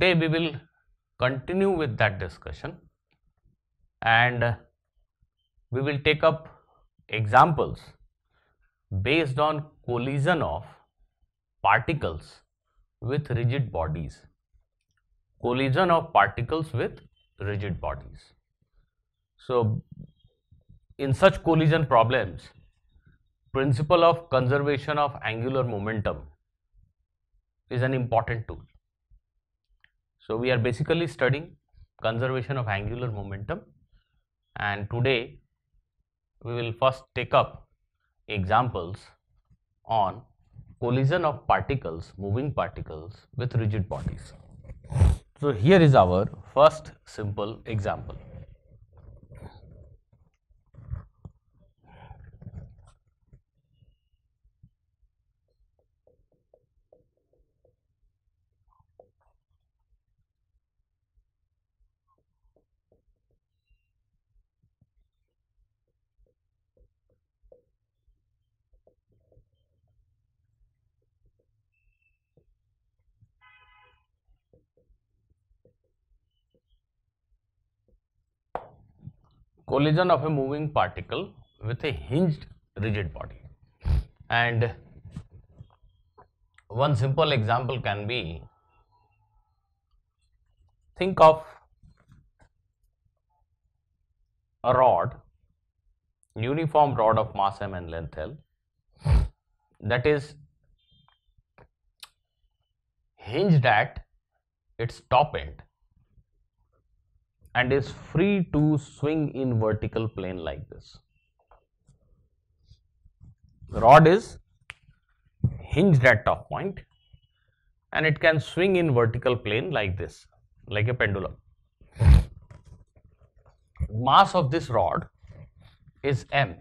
today we will continue with that discussion and we will take up examples based on collision of particles with rigid bodies collision of particles with rigid bodies so in such collision problems principle of conservation of angular momentum is an important tool so, we are basically studying conservation of angular momentum and today we will first take up examples on collision of particles, moving particles with rigid bodies. So, here is our first simple example. collision of a moving particle with a hinged rigid body and one simple example can be think of a rod uniform rod of mass m and length l that is hinged at its top end and is free to swing in vertical plane like this. The rod is hinged at top point and it can swing in vertical plane like this, like a pendulum. Mass of this rod is m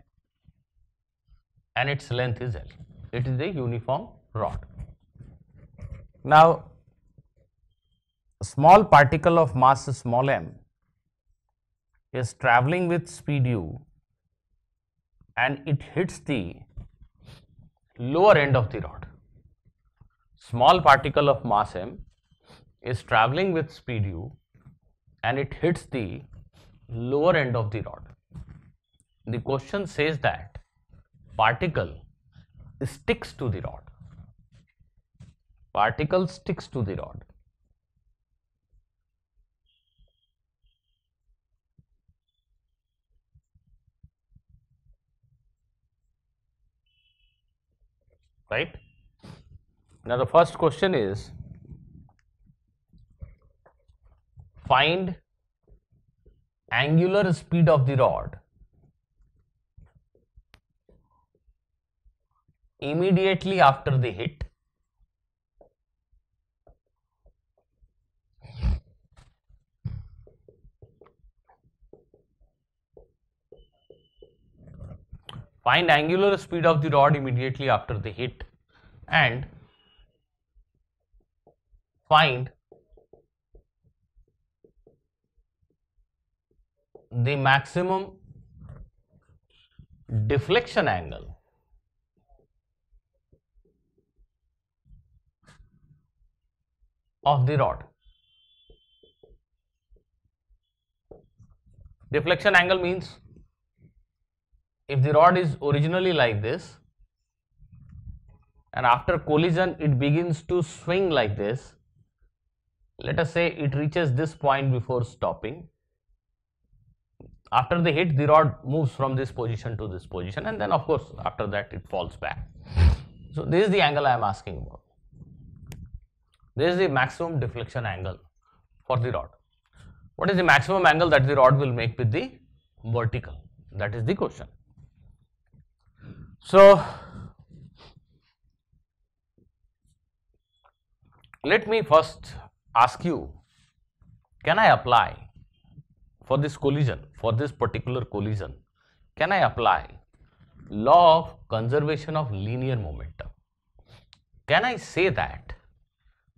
and its length is l. It is a uniform rod. Now, small particle of mass small m is traveling with speed u and it hits the lower end of the rod. Small particle of mass m is traveling with speed u and it hits the lower end of the rod. The question says that particle sticks to the rod. Particle sticks to the rod. right. Now, the first question is find angular speed of the rod immediately after the hit Find angular speed of the rod immediately after the hit and find the maximum deflection angle of the rod. Deflection angle means if the rod is originally like this and after collision it begins to swing like this let us say it reaches this point before stopping after the hit the rod moves from this position to this position and then of course after that it falls back so this is the angle i am asking about this is the maximum deflection angle for the rod what is the maximum angle that the rod will make with the vertical that is the question so, let me first ask you can I apply for this collision for this particular collision can I apply law of conservation of linear momentum can I say that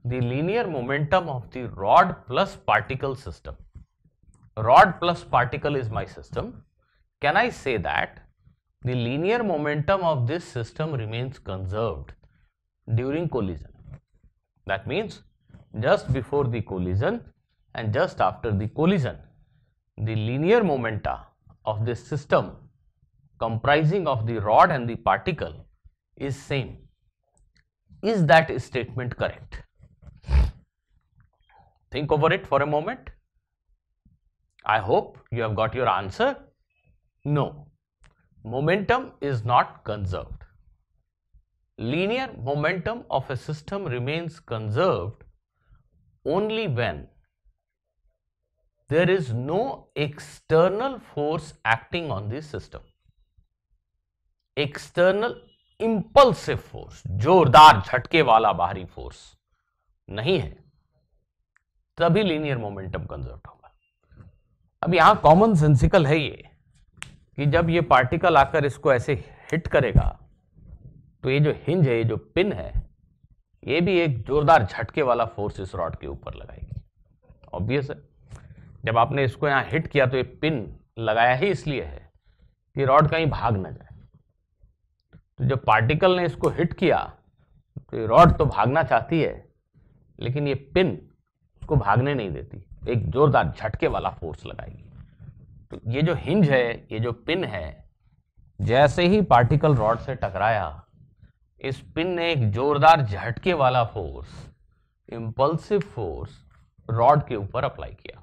the linear momentum of the rod plus particle system rod plus particle is my system can I say that the linear momentum of this system remains conserved during collision. That means just before the collision and just after the collision, the linear momenta of this system comprising of the rod and the particle is same. Is that statement correct? Think over it for a moment. I hope you have got your answer. No, momentum is not conserved. Linear momentum of a system remains conserved only when there is no external force acting on the system. External impulsive force, जोरदार झटके वाला बाहरी force नहीं है तभी linear momentum conserve होगा अब यहां कॉमन सेंसिकल है ये कि जब ये पार्टिकल आकर इसको ऐसे हिट करेगा तो ये जो हिंज है ये जो पिन है ये भी एक जोरदार झटके वाला फोर्स इस रॉड के ऊपर लगाएगी ऑब्वियस है जब आपने इसको यहाँ हिट किया तो ये पिन लगाया ही इसलिए है कि रॉड कहीं भाग ना जाए तो जब पार्टिकल ने इसको हिट किया तो ये रॉड तो भागना चाहती है लेकिन ये पिन उसको भागने नहीं देती एक जोरदार झटके वाला फोर्स लगाएगी तो ये जो हिंज है ये जो पिन है जैसे ही पार्टिकल रॉड से टकराया इस पिन ने एक जोरदार झटके वाला फोर्स इम्पल्सिव फोर्स रॉड के ऊपर अप्लाई किया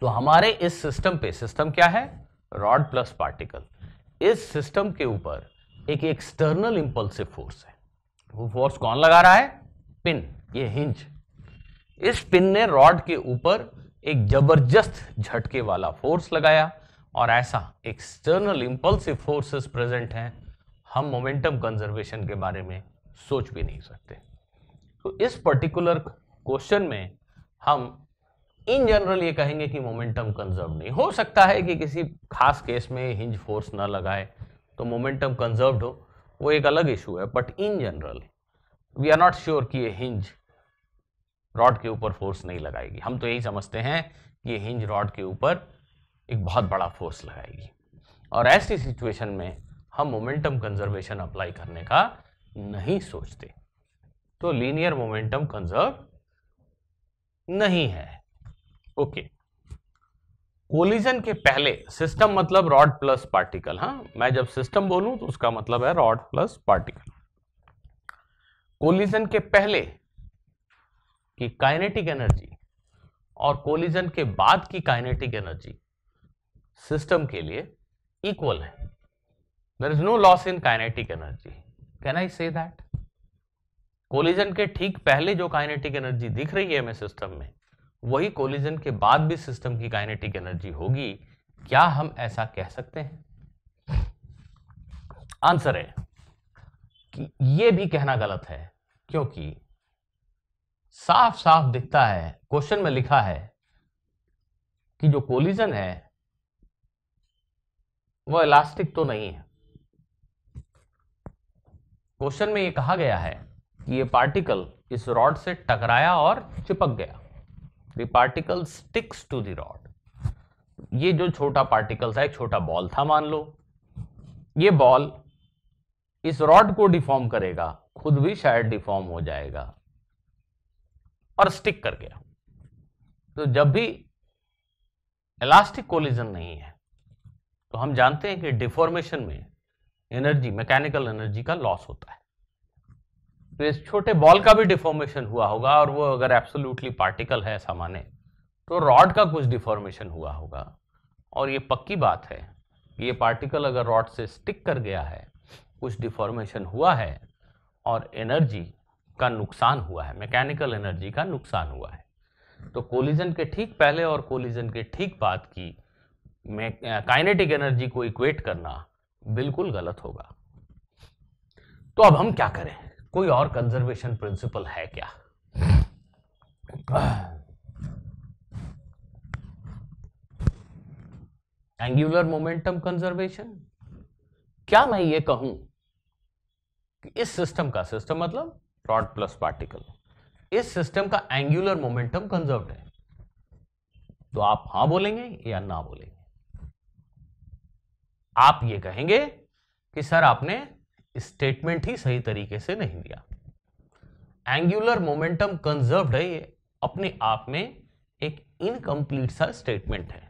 तो हमारे इस सिस्टम पे सिस्टम क्या है रॉड प्लस पार्टिकल इस सिस्टम के ऊपर एक एक्सटर्नल इम्पल्सिव फोर्स है वो फोर्स कौन लगा रहा है पिन ये हिंज इस पिन ने रॉड के ऊपर एक जबरदस्त झटके वाला फोर्स लगाया और ऐसा एक्सटर्नल इम्पल्सिव फोर्सेस प्रेजेंट हैं हम मोमेंटम कंजर्वेशन के बारे में सोच भी नहीं सकते तो इस पर्टिकुलर क्वेश्चन में हम इन जनरल ये कहेंगे कि मोमेंटम कंजर्व नहीं हो सकता है कि किसी खास केस में हिंज फोर्स ना लगाए तो मोमेंटम कंजर्व्ड हो वो एक अलग इशू है but in general we are not sure कि ये हिंज रॉड के ऊपर फोर्स नहीं लगाएगी हम तो यही समझते हैं कि ये हिंज रॉड के ऊपर एक बहुत बड़ा फोर्स लगाएगी और ऐसी सिचुएशन में हम मोमेंटम कंजर्वेशन अप्लाई करने का नहीं सोचते तो लीनियर मोमेंटम कंजर्व नहीं है ओके कोलिजन के पहले सिस्टम मतलब रॉड प्लस पार्टिकल हाँ मैं जब सिस्टम बोलूं तो उसका मतलब है रॉड प्लस पार्टिकल कोलिजन के पहले कि काइनेटिक एनर्जी और कोलिजन के बाद की काइनेटिक एनर्जी सिस्टम के लिए इक्वल है there is no loss in kinetic energy can I say that collision के ठीक पहले जो काइनेटिक एनर्जी दिख रही है हमें सिस्टम में वही कोलिजन के बाद भी सिस्टम की काइनेटिक एनर्जी होगी क्या हम ऐसा कह सकते हैं आंसर है कि ये भी कहना गलत है क्योंकि साफ साफ दिखता है क्वेश्चन में लिखा है कि जो कोलिजन है वह इलास्टिक तो नहीं है क्वेश्चन में यह कहा गया है कि यह पार्टिकल इस रॉड से टकराया और चिपक गया the particle sticks to the rod ये जो छोटा पार्टिकल था एक छोटा बॉल था मान लो ये बॉल इस रॉड को डिफॉर्म करेगा खुद भी शायद डिफॉर्म हो जाएगा और स्टिक कर गया तो जब भी इलास्टिक कोलिजन नहीं है तो हम जानते हैं कि डिफॉर्मेशन में एनर्जी मैकेनिकल एनर्जी का लॉस होता है तो इस छोटे बॉल का भी डिफॉर्मेशन हुआ होगा और वो अगर एब्सोल्युटली पार्टिकल है सामान्य तो रॉड का कुछ डिफॉर्मेशन हुआ होगा और ये पक्की बात है कि ये पार्टिकल अगर रॉड से स्टिक कर गया है कुछ डिफॉर्मेशन हुआ है और एनर्जी का नुकसान हुआ है मैकेनिकल एनर्जी का नुकसान हुआ है तो कोलिजन के ठीक पहले और कोलिजन के ठीक बाद की काइनेटिक एनर्जी को इक्वेट करना बिल्कुल गलत होगा तो अब हम क्या करें कोई और कंजर्वेशन प्रिंसिपल है क्या एंगुलर मोमेंटम कंजर्वेशन क्या मैं ये कहूं कि इस सिस्टम का सिस्टम मतलब डॉट प्लस पार्टिकल इस सिस्टम का एंगुलर मोमेंटम कंजर्व है तो आप हां बोलेंगे या ना बोलेंगे आप ये कहेंगे कि सर आपने स्टेटमेंट ही सही तरीके से नहीं दिया एंगुलर मोमेंटम कंजर्व है ये अपने आप में एक इनकम्प्लीट सा स्टेटमेंट है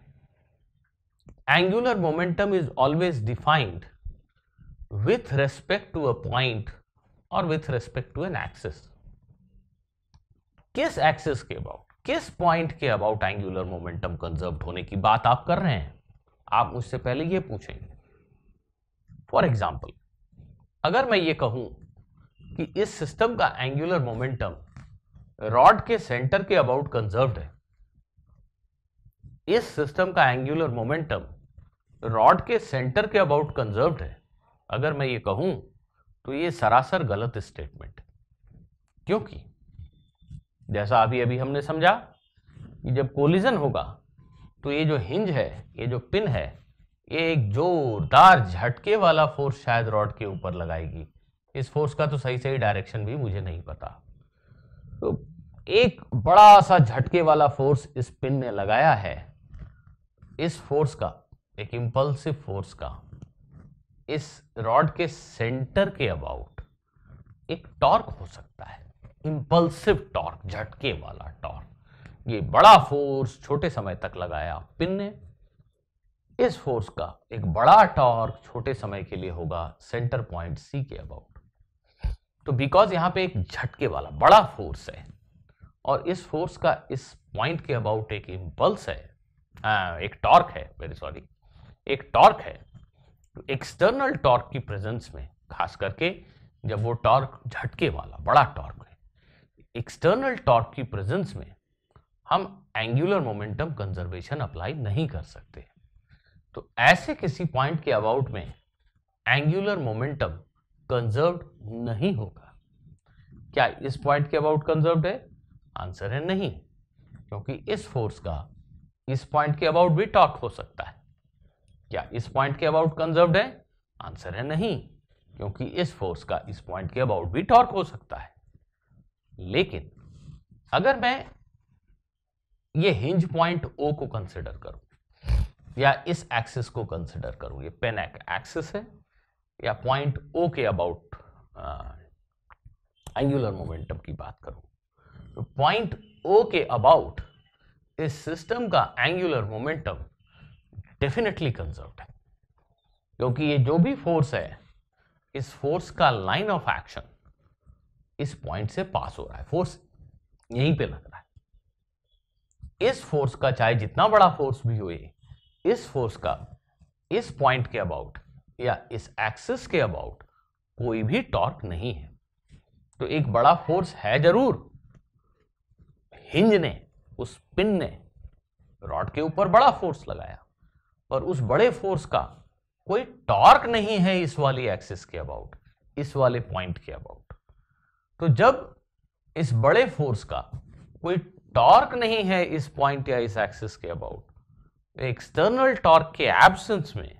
angular momentum is always defined with respect to a point और with respect to an axis किस एक्सिस के अबाउट किस पॉइंट के अबाउट एंगुलर मोमेंटम कंजर्व होने की बात आप कर रहे हैं आप मुझसे पहले ये पूछेंगे फॉर एग्जाम्पल अगर मैं ये कहूं कि इस सिस्टम का एंगुलर मोमेंटम रॉड के सेंटर के अबाउट कंजर्व्ड है इस सिस्टम का एंगुलर मोमेंटम रॉड के सेंटर के अबाउट कंजर्व्ड है अगर मैं ये कहूं तो ये सरासर गलत स्टेटमेंट क्योंकि जैसा अभी अभी हमने समझा कि जब कोलिजन होगा तो ये जो हिंज है ये जो पिन है ये एक जोरदार झटके वाला फोर्स शायद रॉड के ऊपर लगाएगी इस फोर्स का तो सही सही डायरेक्शन भी मुझे नहीं पता तो एक बड़ा सा झटके वाला फोर्स इस पिन ने लगाया है इस फोर्स का एक इंपल्सिव फोर्स का इस रॉड के सेंटर के अबाउट एक टॉर्क हो सकता है इंपल्सिव टॉर्क झटके वाला टॉर्क ये बड़ा फोर्स छोटे समय तक लगाया पिन ने इस फोर्स का एक बड़ा टॉर्क छोटे समय के लिए होगा सेंटर पॉइंट सी के अबाउट तो बिकॉज यहां पे एक झटके वाला बड़ा फोर्स है और इस फोर्स का इस पॉइंट के अबाउट एक इंपल्स है आ, हाँ, एक टॉर्क है वेरी सॉरी एक टॉर्क है एक्सटर्नल टॉर्क की प्रेजेंस में खास करके जब वो टॉर्क झटके वाला बड़ा टॉर्क है एक्सटर्नल टॉर्क की प्रेजेंस में हम एंगुलर मोमेंटम कंजर्वेशन अप्लाई नहीं कर सकते तो ऐसे किसी पॉइंट के अबाउट में एंगुलर मोमेंटम कंजर्व नहीं होगा क्या इस पॉइंट के अबाउट कंजर्व है आंसर है नहीं क्योंकि इस फोर्स का इस पॉइंट के अबाउट भी टॉर्क हो सकता है क्या इस पॉइंट के अबाउट कंजर्व्ड है आंसर है नहीं क्योंकि इस फोर्स का इस पॉइंट के अबाउट भी टॉर्क हो सकता है लेकिन अगर मैं ये हिंज पॉइंट ओ को कंसिडर करूं या इस एक्सिस को कंसिडर करूं ये पेन एक्सिस है या पॉइंट ओ के अबाउट एंगुलर मोमेंटम की बात करूं तो पॉइंट ओ के अबाउट इस सिस्टम का एंगुलर मोमेंटम डेफिनेटली कंजर्व्ड है क्योंकि ये जो भी फोर्स है इस फोर्स का लाइन ऑफ एक्शन इस पॉइंट से पास हो रहा है फोर्स यहीं पे लग रहा है इस फोर्स का चाहे जितना बड़ा फोर्स भी हो इस फोर्स का इस पॉइंट के अबाउट या इस एक्सिस के अबाउट कोई भी टॉर्क नहीं है तो एक बड़ा फोर्स है जरूर हिंज ने उस पिन ने रॉड के ऊपर बड़ा फोर्स लगाया और उस बड़े फोर्स का कोई टॉर्क नहीं है इस वाली एक्सिस के अबाउट इस वाले पॉइंट के अबाउट तो जब इस बड़े फोर्स का कोई टॉर्क नहीं है इस पॉइंट या इस एक्सिस के अबाउट एक्सटर्नल टॉर्क के एब्सेंस में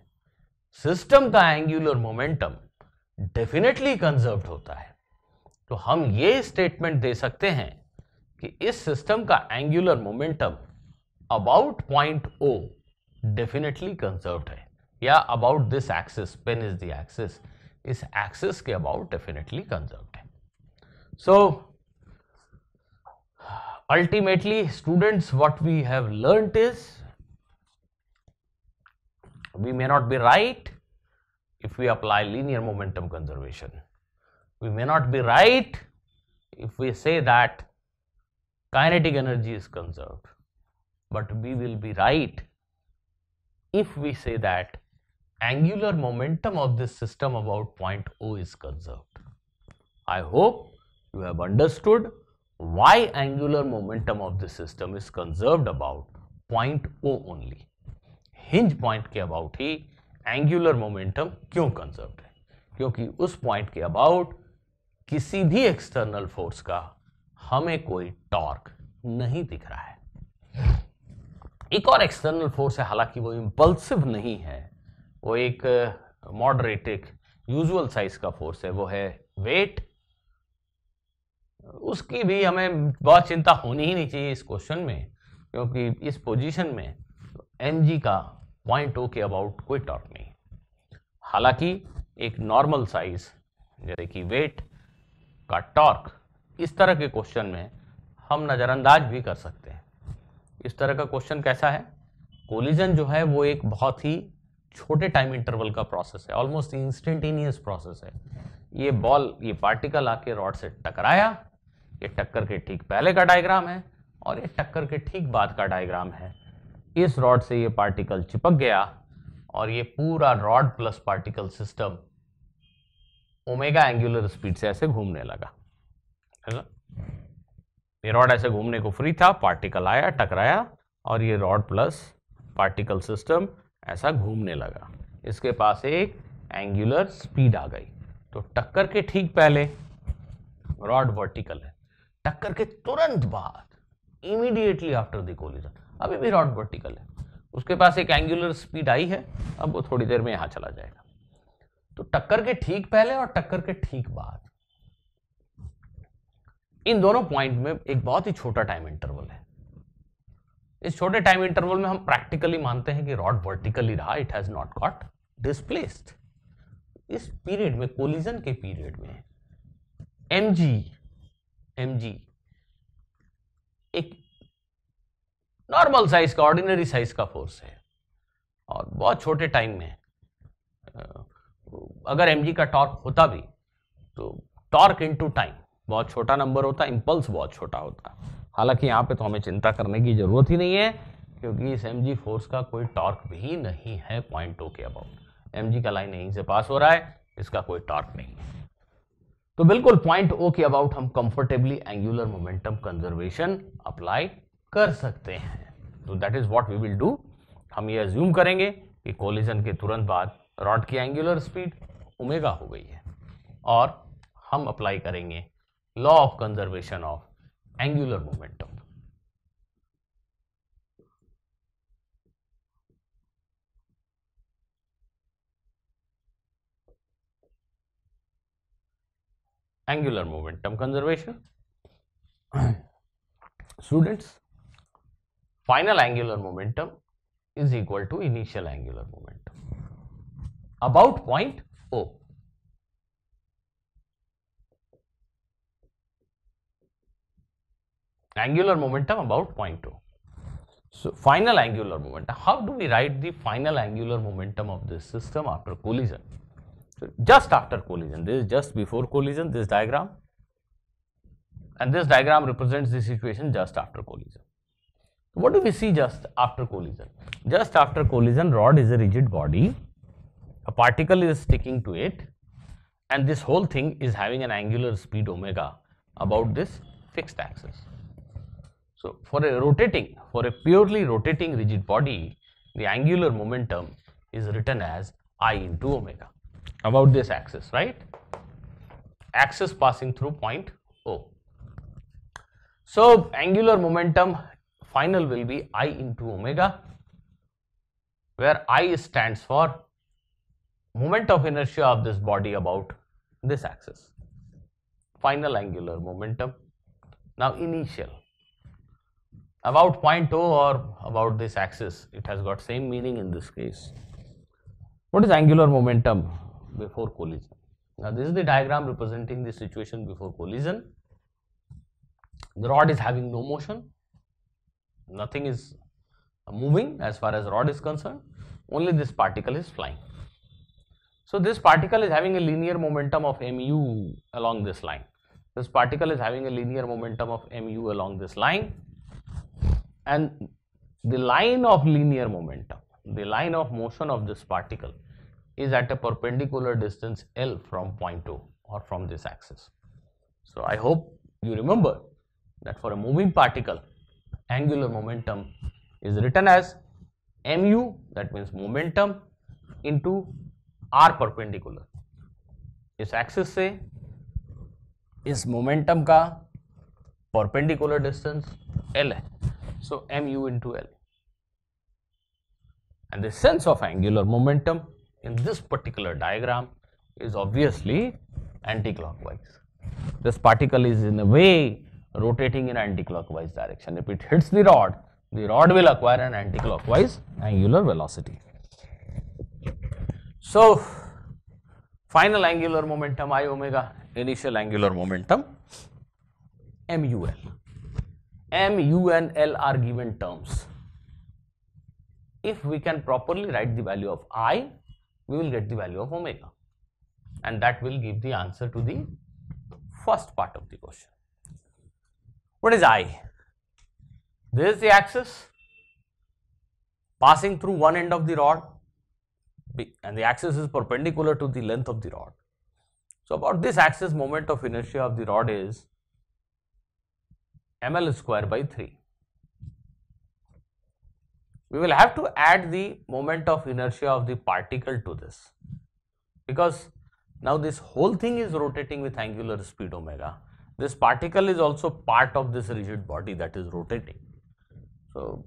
सिस्टम का एंगुलर मोमेंटम डेफिनेटली कंजर्व होता है तो हम ये स्टेटमेंट दे सकते हैं कि इस सिस्टम का angular momentum about point O Hmm. Definitely conserved. है या about this axis pen is the axis इस एक्सिस के अबाउट डेफिनेटली कंजर्व्ड है ultimately students what we have learnt is we may not be right if we apply linear momentum conservation we may not be right if we say that kinetic energy is conserved but we will be right if we say that angular momentum of this system about point O is conserved. I hope you have understood why angular momentum of this system is conserved about point O only. Hinge point ke about hi angular momentum kyun conserved hai? Kyunki us point ke about kisi bhi external force ka हमें koi torque nahi dikh raha hai. एक और external force है हालांकि वो impulsive नहीं है वो एक मॉडरेट uh, एक यूजुअल साइज का फोर्स है वो है वेट उसकी भी हमें बहुत चिंता होनी ही नहीं चाहिए इस क्वेश्चन में क्योंकि इस पोजीशन में एम जी का पॉइंट ओ के अबाउट कोई टॉर्क नहीं हालांकि एक नॉर्मल साइज जैसे कि वेट का टॉर्क इस तरह के क्वेश्चन में हम नज़रअंदाज भी कर सकते हैं इस तरह का क्वेश्चन कैसा है कोलिजन जो है वो एक बहुत ही छोटे टाइम इंटरवल का प्रोसेस है ऑलमोस्ट इंस्टेंटेनियस प्रोसेस है ये बॉल ये पार्टिकल आके रॉड से टकराया ये टक्कर के ठीक पहले का डायग्राम है और ये टक्कर के ठीक बाद का डायग्राम है इस रॉड से ये पार्टिकल चिपक गया और ये पूरा rod plus particle system omega angular speed से ऐसे घूमने लगा है ना ये रॉड ऐसे घूमने को फ्री था पार्टिकल आया टकराया और ये रॉड प्लस पार्टिकल सिस्टम ऐसा घूमने लगा इसके पास एक एंगुलर स्पीड आ गई तो टक्कर के ठीक पहले रॉड वर्टिकल है टक्कर के तुरंत बाद इमीडिएटली आफ्टर द कोलिजन अभी भी रॉड वर्टिकल है उसके पास एक एंगुलर स्पीड आई है अब वो थोड़ी देर में यहाँ चला जाएगा तो टक्कर के ठीक पहले और टक्कर के ठीक बाद इन दोनों पॉइंट में एक बहुत ही छोटा टाइम इंटरवल है इस छोटे टाइम इंटरवल में हम प्रैक्टिकली मानते हैं कि रॉड वर्टिकली रहा it has not got displaced इस पीरियड में कोलिजन के पीरियड में एम जी एम जी एक नॉर्मल साइज का ऑर्डिनरी साइज का फोर्स है और बहुत छोटे टाइम में अगर एम जी का टॉर्क होता भी तो टॉर्क इनटू टाइम बहुत छोटा नंबर होता है इम्पल्स बहुत छोटा होता है हालांकि यहाँ पे तो हमें चिंता करने की ज़रूरत ही नहीं है क्योंकि इस एम फोर्स का कोई टॉर्क भी नहीं है पॉइंट टू के अबाउट एम का लाइन यहीं से पास हो रहा है इसका कोई टॉर्क नहीं है तो बिल्कुल पॉइंट ओ के अबाउट हम comfortably angular momentum conservation apply कर सकते हैं तो that is what we will do हम ये अज्यूम करेंगे कि कोलिजन के तुरंत बाद रॉड की एंगुलर स्पीड ओमेगा हो गई है और हम अप्लाई करेंगे law of conservation of angular momentum. Angular momentum conservation. Students, final angular momentum is equal to initial angular momentum about point O. angular momentum about 0.2. So, final angular momentum, how do we write the final angular momentum of this system after collision? So, just after collision, this is just before collision, this diagram and this diagram represents the situation just after collision. What do we see just after collision? Just after collision, rod is a rigid body, a particle is sticking to it and this whole thing is having an angular speed omega about this fixed axis. So, for a rotating, for a purely rotating rigid body, the angular momentum is written as i into omega about this axis, right? Axis passing through point O. So, angular momentum final will be i into omega, where i stands for moment of inertia of this body about this axis, final angular momentum. Now, initial about 0.0 or about this axis it has got same meaning in this case. What is angular momentum before collision? Now this is the diagram representing the situation before collision. The rod is having no motion, nothing is moving as far as rod is concerned, only this particle is flying. So this particle is having a linear momentum of mu along this line. This particle is having a linear momentum of mu along this line and the line of linear momentum, the line of motion of this particle is at a perpendicular distance L from point O or from this axis. So, I hope you remember that for a moving particle, angular momentum is written as mu that means momentum into r perpendicular. इस axis say, is momentum ka perpendicular distance L. So, mu into L and the sense of angular momentum in this particular diagram is obviously anticlockwise. This particle is in a way rotating in anticlockwise direction. If it hits the rod, the rod will acquire an anticlockwise angular velocity. So, final angular momentum i omega, initial angular momentum mu l m, u and l are given terms. If we can properly write the value of i, we will get the value of omega and that will give the answer to the first part of the question. What is i? This is the axis passing through one end of the rod and the axis is perpendicular to the length of the rod. So, about this axis moment of inertia of the rod is ml square by 3. We will have to add the moment of inertia of the particle to this because now this whole thing is rotating with angular speed omega. This particle is also part of this rigid body that is rotating. So,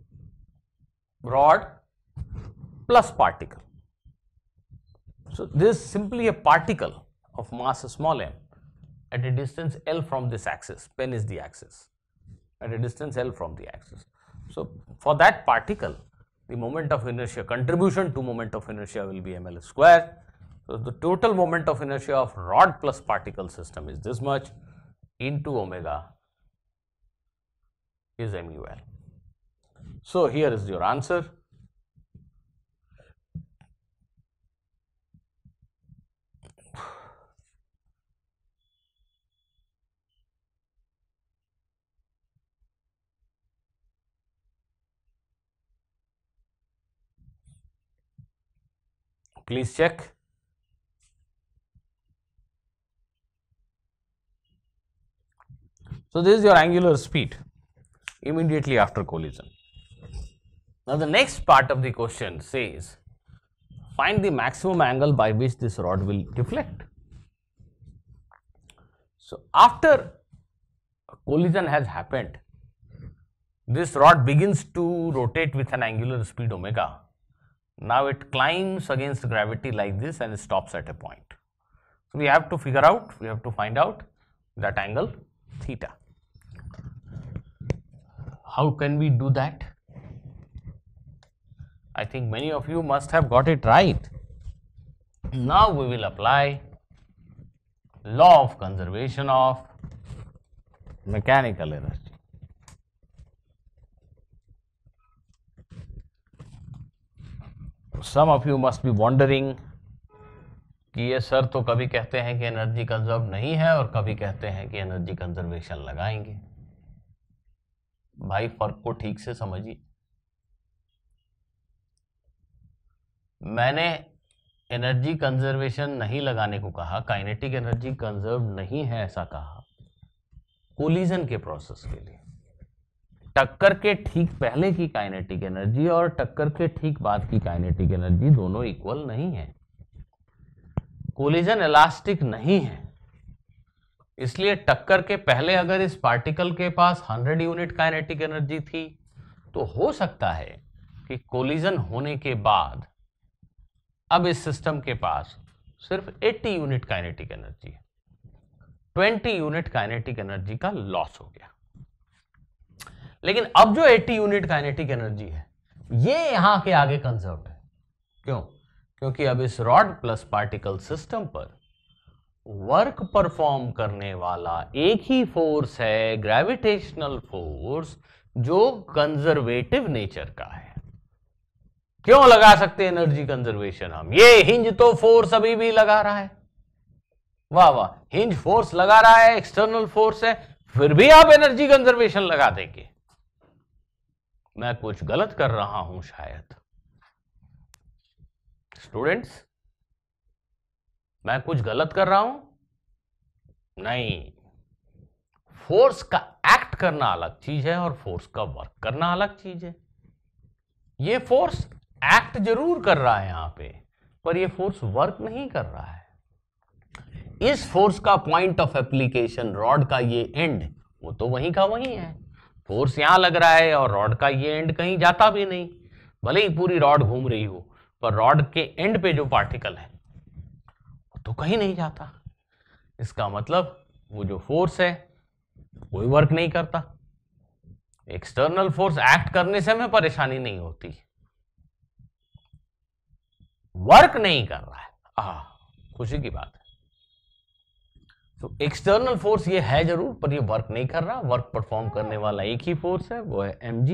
rod plus particle. So, this is simply a particle of mass small m at a distance L from this axis, pen is the axis at a distance L from the axis. So, for that particle the moment of inertia contribution to moment of inertia will be ml square. So, the total moment of inertia of rod plus particle system is this much into omega is mu l. So, here is your answer. please check so this is your angular speed immediately after collision now the next part of the question says find the maximum angle by which this rod will deflect so after collision has happened this rod begins to rotate with an angular speed omega now it climbs against gravity like this and stops at a point. So we have to figure out, we have to find out that angle theta. How can we do that? I think many of you must have got it right. Now we will apply law of conservation of mechanical energy. Some of you must be wondering कि ये sir तो कभी कहते हैं कि energy conserve नहीं है और कभी कहते हैं कि एनर्जी कंजर्वेशन लगाएंगे भाई फर्क को ठीक से समझिए मैंने एनर्जी कंजर्वेशन नहीं लगाने को कहा काइनेटिक एनर्जी कंजर्व नहीं है ऐसा कहा कोलिजन के प्रोसेस के लिए टक्कर के ठीक पहले की काइनेटिक एनर्जी और टक्कर के ठीक बाद की काइनेटिक एनर्जी दोनों इक्वल नहीं है कोलिजन इलास्टिक नहीं है इसलिए टक्कर के पहले अगर इस पार्टिकल के पास 100 यूनिट काइनेटिक एनर्जी थी तो हो सकता है कि कोलिजन होने के बाद अब इस सिस्टम के पास सिर्फ 80 यूनिट काइनेटिक एनर्जी है 20 यूनिट काइनेटिक एनर्जी का लॉस हो गया लेकिन अब जो 80 यूनिट काइनेटिक एनर्जी है ये यहां के आगे कंजर्व है क्यों क्योंकि अब इस रॉड प्लस पार्टिकल सिस्टम पर वर्क परफॉर्म करने वाला एक ही फोर्स है ग्रेविटेशनल फोर्स जो कंजर्वेटिव नेचर का है क्यों लगा सकते हैं एनर्जी कंजर्वेशन हम ये हिंज तो फोर्स अभी भी लगा रहा है वाह वाह हिंज फोर्स लगा रहा है एक्सटर्नल फोर्स है फिर भी आप एनर्जी कंजर्वेशन लगा देंगे मैं कुछ गलत कर रहा हूं शायद स्टूडेंट्स मैं कुछ गलत कर रहा हूं नहीं फोर्स का एक्ट करना अलग चीज है और फोर्स का वर्क करना अलग चीज है ये फोर्स एक्ट जरूर कर रहा है यहां पे पर ये फोर्स वर्क नहीं कर रहा है इस फोर्स का पॉइंट ऑफ एप्लीकेशन रॉड का ये एंड वो तो वहीं का वहीं है फोर्स यहाँ लग रहा है और रॉड का ये एंड कहीं जाता भी नहीं भले ही पूरी रॉड घूम रही हो पर रॉड के एंड पे जो पार्टिकल है वो तो कहीं नहीं जाता इसका मतलब वो जो फोर्स है कोई वर्क नहीं करता एक्सटर्नल फोर्स एक्ट करने से हमें परेशानी नहीं होती वर्क नहीं कर रहा है आ खुशी की बात है तो एक्सटर्नल फोर्स ये है जरूर पर ये वर्क नहीं कर रहा वर्क परफॉर्म करने वाला एक ही फोर्स है वो है एम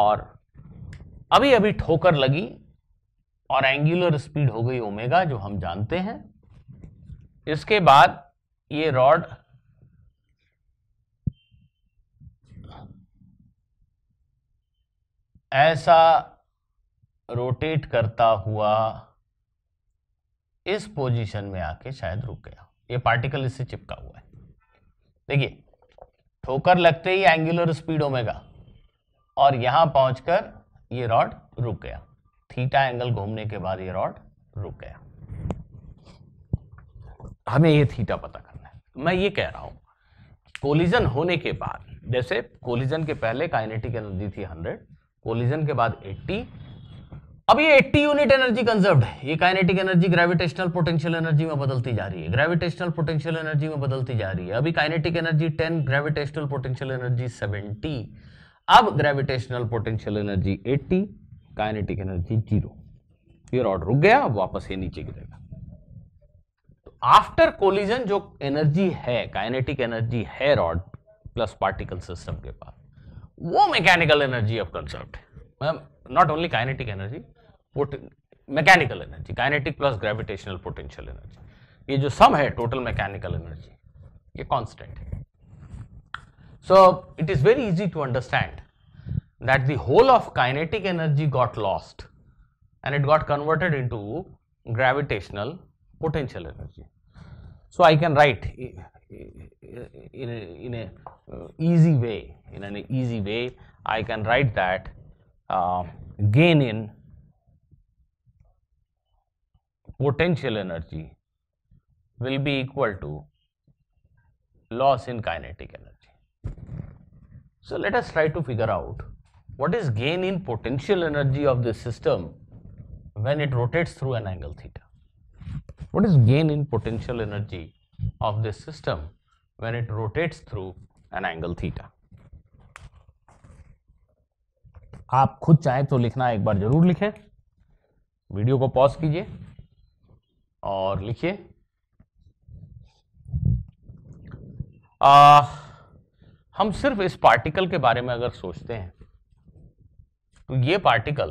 और अभी अभी ठोकर लगी और एंगुलर स्पीड हो गई ओमेगा जो हम जानते हैं इसके बाद ये रॉड ऐसा रोटेट करता हुआ इस पोजीशन में आके शायद रुक गया ये पार्टिकल इससे चिपका हुआ है देखिए ठोकर लगते ही एंगुलर स्पीड ओमेगा और यहां पहुंचकर ये रॉड रुक गया थीटा एंगल घूमने के बाद ये रॉड रुक गया हमें ये थीटा पता करना है मैं ये कह रहा हूं कोलिजन होने के बाद जैसे कोलिजन के पहले काइनेटिक एनर्जी थी 100 कोलिजन के बाद 80 अब ये 80 यूनिट एनर्जी कंजर्व्ड है ये kinetic energy gravitational potential energy में बदलती जा रही है ग्रेविटेशनल पोटेंशियल एनर्जी में बदलती जा रही है अभी kinetic energy 10 gravitational potential energy 70 अब gravitational potential energy 80 kinetic energy zero order rod रुक गया वापस ये नीचे गिरेगा तो आफ्टर कोलिजन जो एनर्जी है काइनेटिक एनर्जी है रॉड प्लस पार्टिकल सिस्टम के पास वो मैकेनिकल एनर्जी अब conserved not only kinetic energy Mechanical energy, kinetic plus gravitational potential energy. ये जो सम है total mechanical energy. ये constant. है so it is very easy to understand that the whole of kinetic energy got lost and it got converted into gravitational potential energy. So I can write in a, in a uh, easy way, in an easy way I can write that uh, gain in potential energy will be equal to loss in kinetic energy so let us try to figure out what is gain in potential energy of this system when it rotates through an angle theta what is gain in potential energy of this system when it rotates through an angle theta आप खुद चाहें तो लिखना एक बार जरूर लिखें video को pause कीजिए और लिखिए हम सिर्फ इस पार्टिकल के बारे में अगर सोचते हैं तो ये पार्टिकल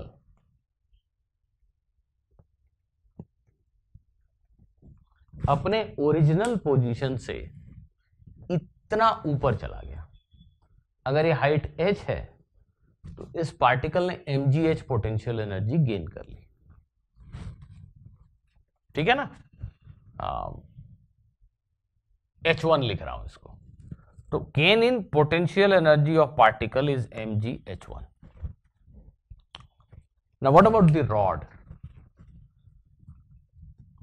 अपने ओरिजिनल पोजीशन से इतना ऊपर चला गया अगर ये हाइट h है तो इस पार्टिकल ने एम पोटेंशियल एनर्जी गेन कर ली ठीक है ना एच um, वन लिख रहा हूं इसको तो gain in potential energy of particle is M G H now what about the rod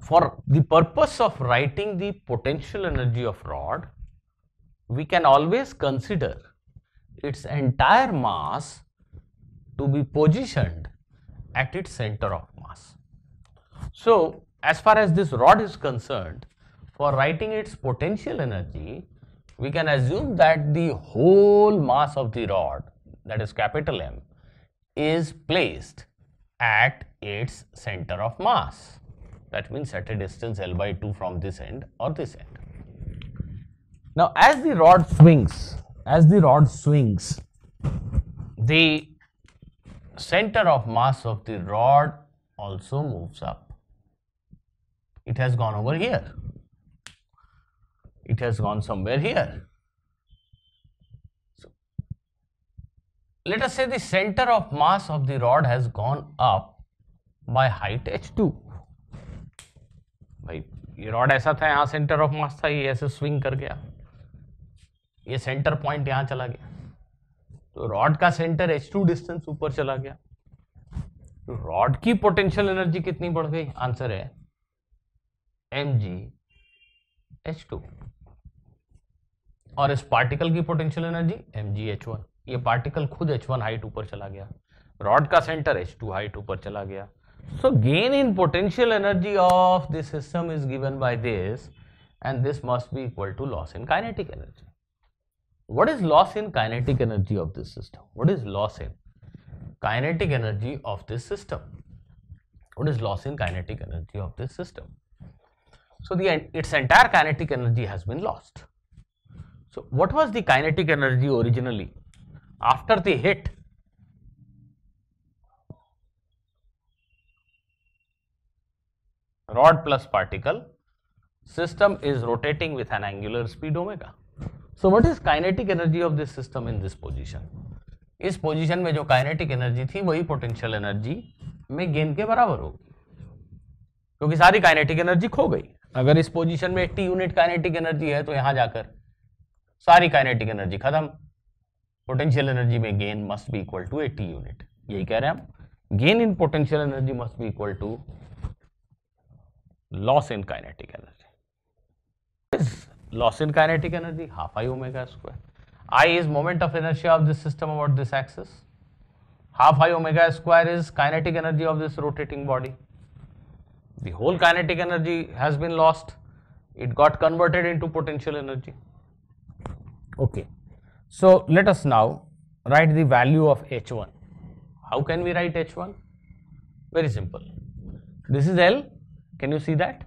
for the purpose of writing the potential energy of rod we can always consider its entire mass to be positioned at its center of mass so as far as this rod is concerned, for writing its potential energy, we can assume that the whole mass of the rod, that is capital M, is placed at its center of mass. That means at a distance L by 2 from this end or this end. Now, as the rod swings, as the rod swings, the center of mass of the rod also moves up. it has gone over here it has gone somewhere here so let us say the center of mass of the rod has gone up by height h2 भाई ये rod ऐसा था यहाँ centre of मास था ये ऐसे swing कर गया ये सेंटर पॉइंट यहाँ चला गया तो रॉड का सेंटर एच टू डिस्टेंस ऊपर चला गया तो रॉड की पोटेंशियल एनर्जी कितनी बढ़ गई आंसर है एम जी एच टू और इस पार्टिकल की potential energy M G H one ये पार्टिकल खुद एच वन हाइट ऊपर चला गया रॉड का सेंटर एच टू हाइट ऊपर चला गया so gain in potential energy of this system is given by this and this must be equal to loss in kinetic energy what is loss in kinetic energy of this system what is loss in kinetic energy of this system what is loss in kinetic energy of this system So, the its entire kinetic energy has been lost. So, what was the kinetic energy originally after the hit? rod plus particle system is rotating with an angular speed omega. So, what is kinetic energy of this system in this position? इस position में जो kinetic energy थी वही potential energy में gain के बराबर होगी क्योंकि सारी काइनेटिक एनर्जी खो गई अगर इस पोजीशन में 80 यूनिट काइनेटिक एनर्जी है तो यहां जाकर सारी काइनेटिक एनर्जी खत्म पोटेंशियल एनर्जी में gain must be equal to 80 unit यही कह रहे हैं हम gain in potential energy must be equal to loss in kinetic energy loss in kinetic energy half I omega square I is moment of energy of this system about this axis half I omega square is kinetic energy of this rotating body the whole kinetic energy has been lost, it got converted into potential energy. Okay. So, let us now write the value of H1. How can we write H1? Very simple. This is L, can you see that?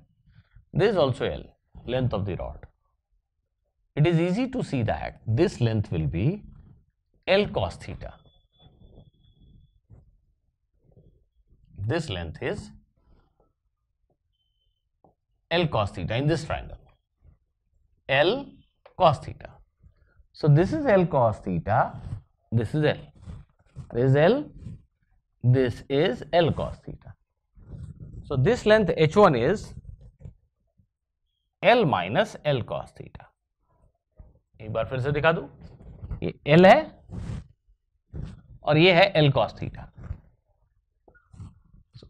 This is also L, length of the rod. It is easy to see that this length will be L cos theta. This length is L cos theta in this triangle. L cos theta. So this is L cos theta. This is L. This is L. This is L cos theta. So this length H1 is L minus L cos theta. एक बार फिर से दिखा दूं ये L है और ये है L cos theta. So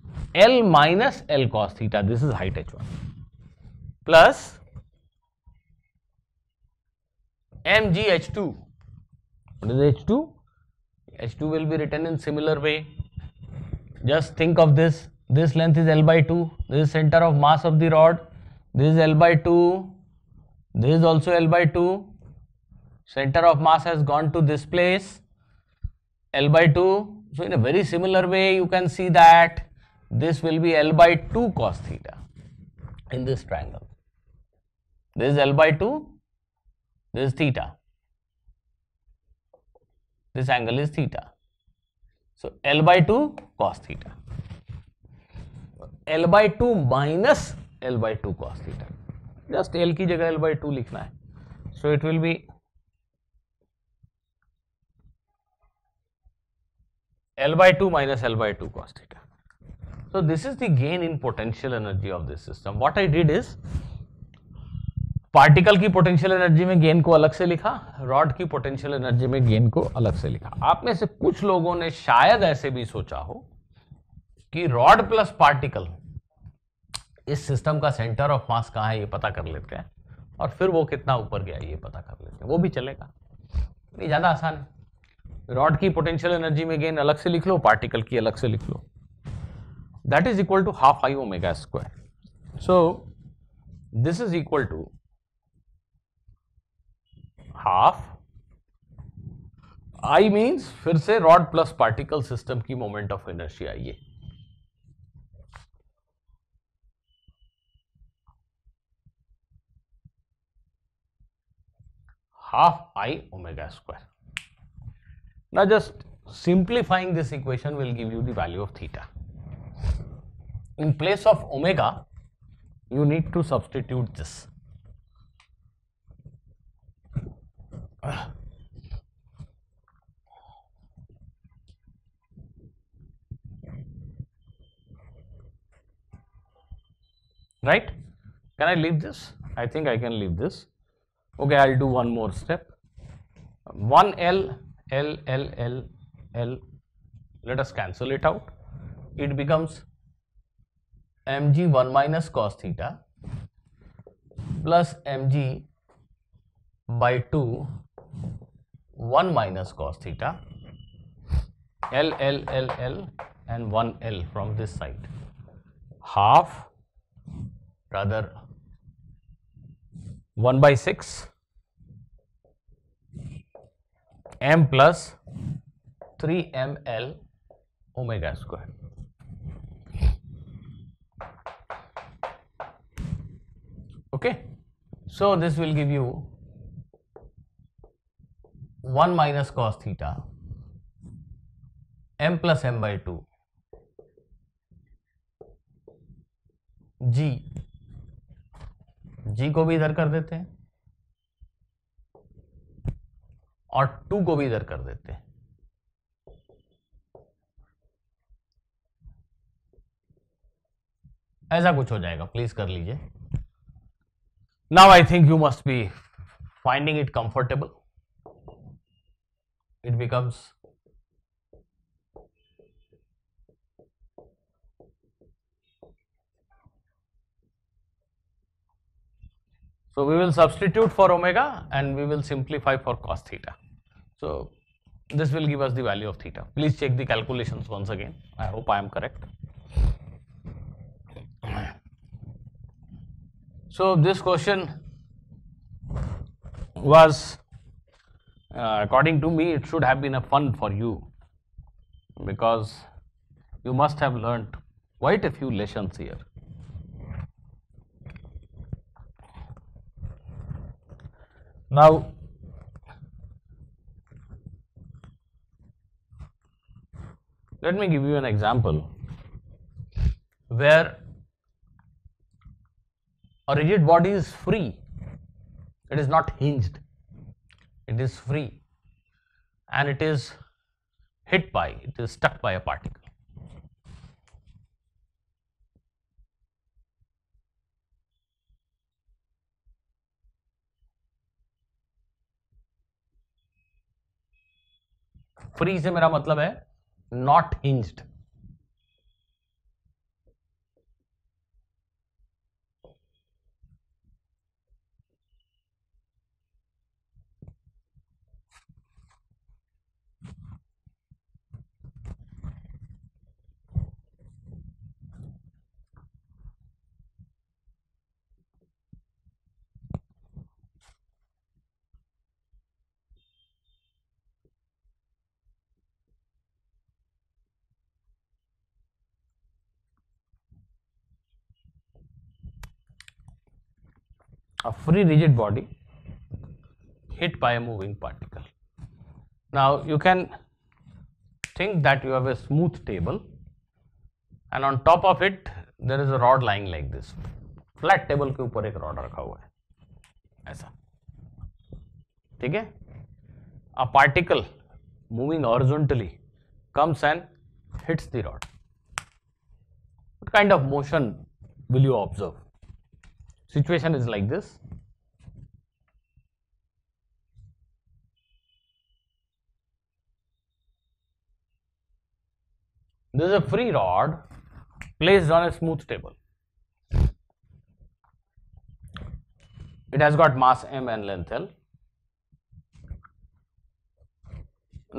L minus L cos theta. This is height H1. plus MgH2. What is H2? H2 will be written in similar way. Just think of this. This length is L by 2. This is center of mass of the rod. This is L by 2. This is also L by 2. Center of mass has gone to this place. L by 2. So, in a very similar way, you can see that this will be L by 2 cos theta in this triangle. This is L by 2, this is theta. This angle is theta. So, L by 2 cos theta. L by 2 minus L by 2 cos theta. Just L ki जगह L by 2 likhna hai. So, it will be L by 2 minus L by 2 cos theta. So, this is the gain in potential energy of this system. What I did is particle की potential energy में gain को अलग से लिखा rod की potential energy में gain को अलग से लिखा आप में से कुछ लोगों ने शायद ऐसे भी सोचा हो कि रॉड प्लस पार्टिकल इस सिस्टम का सेंटर ऑफ मास कहाँ है ये पता कर लेते हैं और फिर वो कितना ऊपर गया ये पता कर लेते हैं वो भी चलेगा ये ज़्यादा आसान है रॉड की पोटेंशियल एनर्जी में गेन अलग से लिख लो पार्टिकल की अलग से लिख लो that is equal to half I omega square so this is equal to half I means फिर से रॉड प्लस पार्टिकल सिस्टम की मोमेंट ऑफ एनर्जी आई है हाफ आई ओमेगा स्क्वायर ना just simplifying this equation will give you value of theta in place of omega you need to substitute this right can i leave this i think i can leave this okay i'll do one more step 1 l l l l l let us cancel it out it becomes mg 1 minus cos theta plus mg by 2 1 minus cos theta L L L L and 1 L from this side half rather 1 by 6 m plus 3 m L omega square. Okay. So, this will give you one minus cos theta M plus M by two G G को भी इधर कर देते हैं और to को भी इधर कर देते हैं ऐसा कुछ हो जाएगा प्लीज कर लीजिए now I think you must be finding it comfortable it becomes So, we will substitute for omega and we will simplify for cos theta. So, this will give us the value of theta. Please check the calculations once again. I hope I am correct. So, this question was uh, according to me it should have been a fun for you because you must have learnt quite a few lessons here. Now, let me give you an example where a rigid body is free, it is not hinged. it is free and it is hit by it is stuck by a particle free से मेरा मतलब है not hinged a free rigid body hit by a moving particle. Now you can think that you have a smooth table and on top of it there is a rod lying like this flat table के ऊपर एक rod रखा हुआ है ऐसा ठीक है a particle moving horizontally comes and hits the rod what kind of motion will you observe situation is like this this is a free rod placed on a smooth table it has got mass m and length l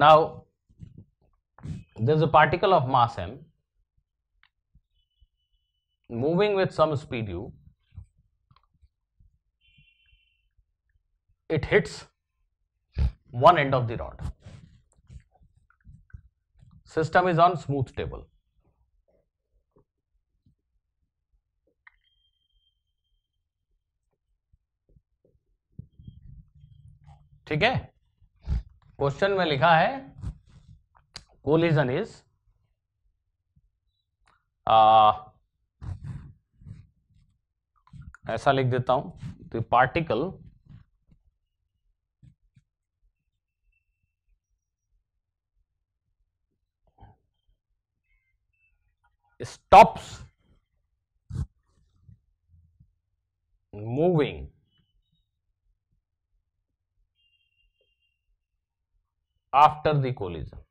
now there is a particle of mass m moving with some speed u it hits one end of the rod system is on smooth table ठीक है question में लिखा है collision is ऐसा लिख देता हूं the particle stops moving after the collision.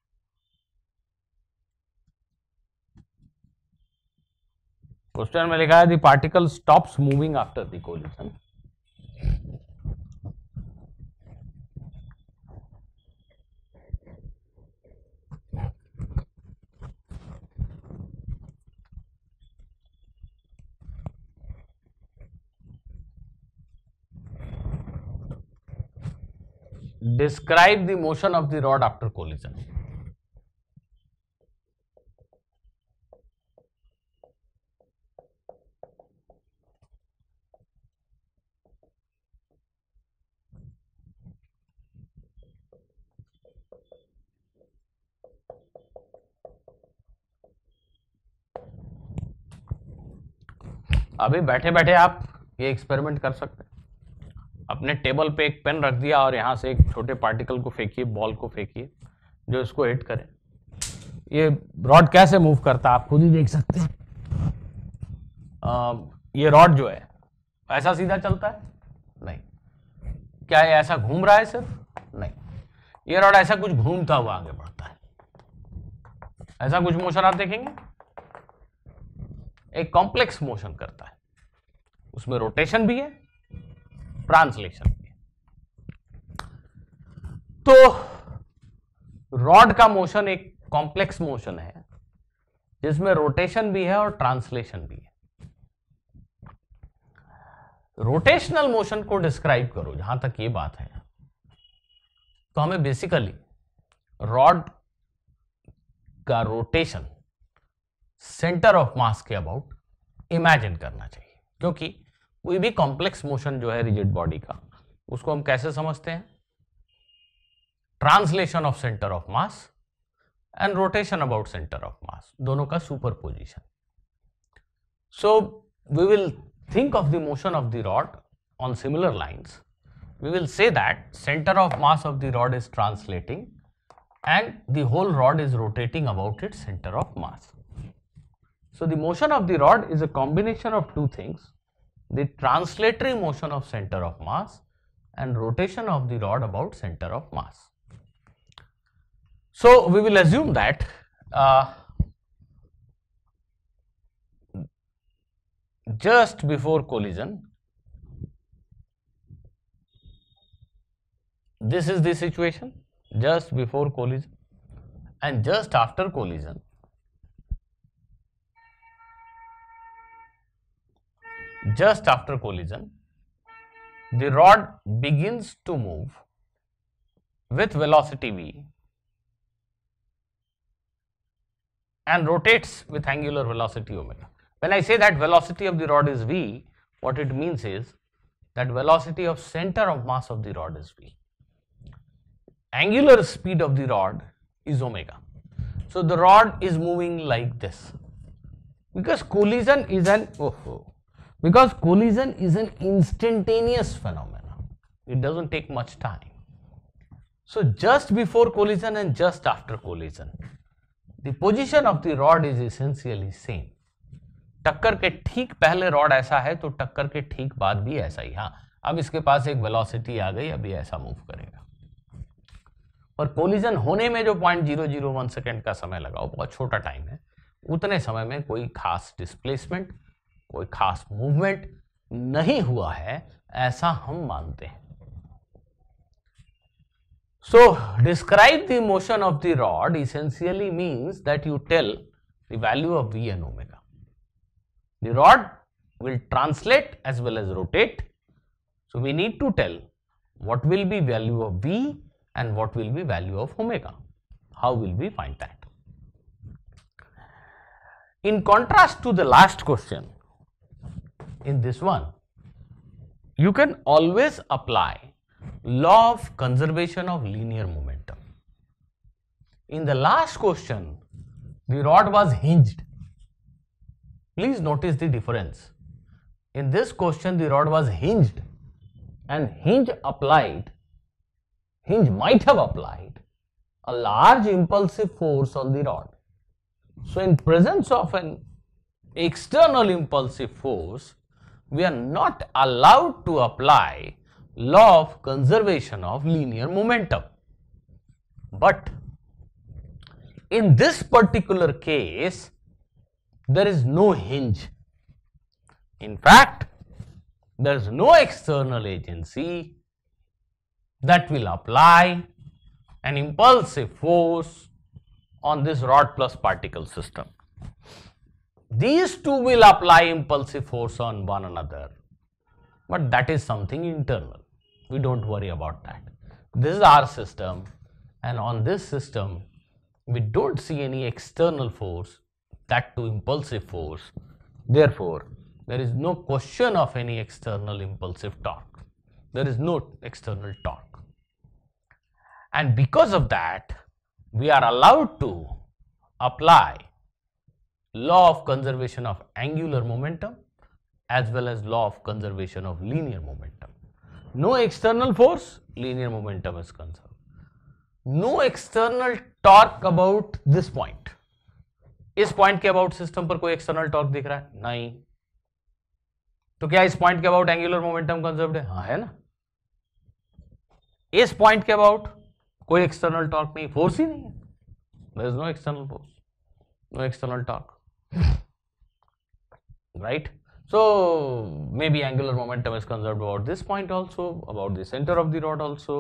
Question में लिखा है the particle stops moving after the collision describe the motion of the rod after collision अभी बैठे बैठे आप ये एक्सपेरिमेंट कर सकते हैं अपने टेबल पे एक पेन रख दिया और यहाँ से एक छोटे पार्टिकल को फेंकिए बॉल को फेंकिए जो इसको हिट करें ये रॉड कैसे मूव करता है आप खुद ही देख सकते हैं ये रॉड जो है ऐसा सीधा चलता है नहीं क्या ये ऐसा घूम रहा है सिर्फ नहीं ये रॉड ऐसा कुछ घूमता हुआ आगे बढ़ता है ऐसा कुछ मोशन आप देखेंगे एक कॉम्प्लेक्स मोशन करता है उसमें रोटेशन भी है ट्रांसलेशन तो रॉड का मोशन एक कॉम्प्लेक्स मोशन है जिसमें रोटेशन भी है और ट्रांसलेशन भी है रोटेशनल मोशन को डिस्क्राइब करो जहां तक ये बात है तो हमें बेसिकली रॉड का रोटेशन सेंटर ऑफ मास के अबाउट इमेजिन करना चाहिए क्योंकि कोई भी कॉम्प्लेक्स मोशन जो है रिजिड बॉडी का उसको हम कैसे समझते हैं translation of centre of mass and rotation about centre of mass दोनों का superposition so we will think of the motion of the rod on similar lines we will say that centre of mass of the rod is translating and the whole rod is rotating about it centre of mass so the motion of the rod is a combination of two things the translatory motion of center of mass and rotation of the rod about center of mass. So, we will assume that uh, just before collision this is the situation just before collision and just after collision just after collision, the rod begins to move with velocity v and rotates with angular velocity omega. When I say that velocity of the rod is v, what it means is that velocity of center of mass of the rod is v. Angular speed of the rod is omega. So, the rod is moving like this because collision is an oh, oh because collision is an instantaneous phenomenon it doesn't take much time so just before collision and just after collision the position of the rod is essentially same टक्कर के ठीक पहले rod ऐसा है तो टक्कर के ठीक बाद भी ऐसा ही हाँ अब इसके पास एक वेलोसिटी आ गई अभी ऐसा मूव करेगा पर कोलिजन होने में जो point zero zero one second का समय लगा वो बहुत छोटा टाइम है उतने समय में कोई खास डिस्प्लेसमेंट कोई खास मूवमेंट नहीं हुआ है ऐसा हम मानते हैं so describe the motion of the rod essentially means that you tell the value of v and omega the rod will translate as well as rotate so we need to tell what will be value of v and what will be value of omega how will be find that in contrast to the last question in this one. You can always apply law of conservation of linear momentum. In the last question, the rod was hinged. Please notice the difference. In this question, the rod was hinged and hinge applied, hinge might have applied a large impulsive force on the rod. So, in presence of an external impulsive force, we are not allowed to apply law of conservation of linear momentum. But in this particular case, there is no hinge. In fact, there is no external agency that will apply an impulsive force on this rod plus particle system these two will apply impulsive force on one another but that is something internal we don't worry about that this is our system and on this system we don't see any external force that to impulsive force therefore there is no question of any external impulsive torque there is no external torque and because of that we are allowed to apply law of conservation of angular momentum as well as law of conservation of linear momentum. No external force, linear momentum is conserved. No external torque about this point. इस point के about system पर कोई external torque दिख रहा है नहीं तो क्या इस पॉइंट के अबाउट एंगुलर मोमेंटम कंजर्व्ड है हाँ है ना इस पॉइंट के अबाउट कोई एक्सटर्नल टॉर्क नहीं फोर्स ही नहीं है there is no external force no external torque right so maybe angular momentum is conserved about this point also about the center of the rod also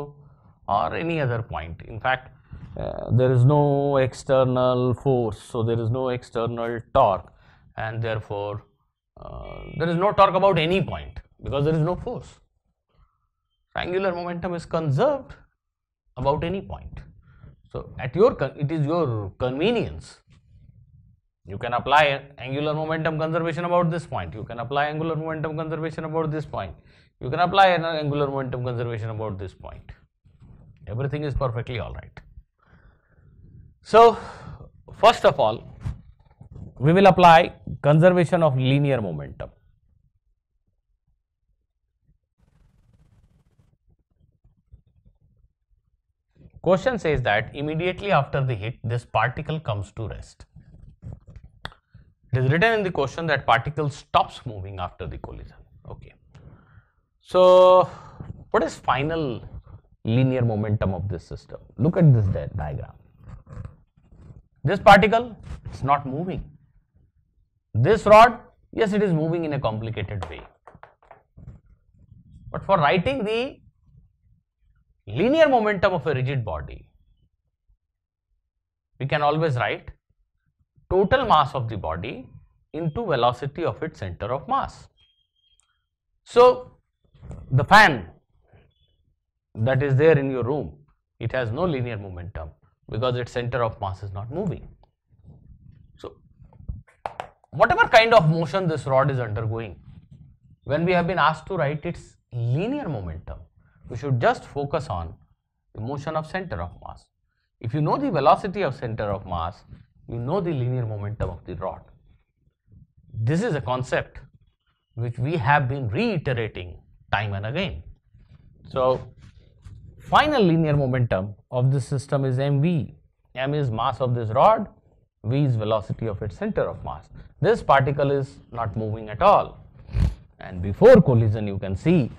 or any other point in fact uh, there is no external force so there is no external torque and therefore uh, there is no torque about any point because there is no force angular momentum is conserved about any point so at your it is your convenience you can apply angular momentum conservation about this point. You can apply angular momentum conservation about this point. You can apply an angular momentum conservation about this point. Everything is perfectly alright. So, first of all, we will apply conservation of linear momentum. Question says that immediately after the hit, this particle comes to rest. It is written in the question that particle stops moving after the collision. Okay. So, what is final linear momentum of this system? Look at this diagram. This particle is not moving. This rod, yes, it is moving in a complicated way. But for writing the linear momentum of a rigid body, we can always write total mass of the body into velocity of its center of mass. So, the fan that is there in your room, it has no linear momentum because its center of mass is not moving. So, whatever kind of motion this rod is undergoing, when we have been asked to write its linear momentum, we should just focus on the motion of center of mass. If you know the velocity of center of mass, you know the linear momentum of the rod. This is a concept which we have been reiterating time and again. So, final linear momentum of this system is mv, m is mass of this rod, v is velocity of its center of mass. This particle is not moving at all and before collision you can see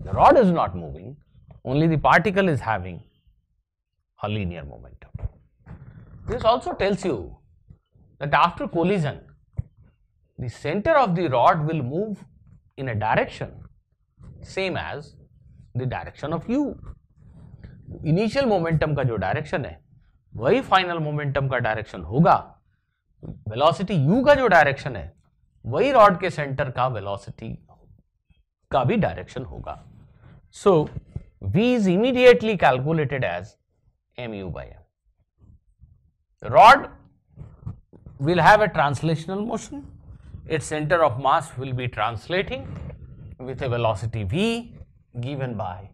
the rod is not moving, only the particle is having a linear momentum. This also tells you that after collision, the center of the rod will move in a direction same as the direction of u. initial momentum ka jo direction hai वही final momentum का direction होगा velocity u का जो direction है वही rod के centre का velocity का भी डायरेक्शन होगा so v is immediately calculated as mu by m rod will have a translational motion, its center of mass will be translating with a velocity v given by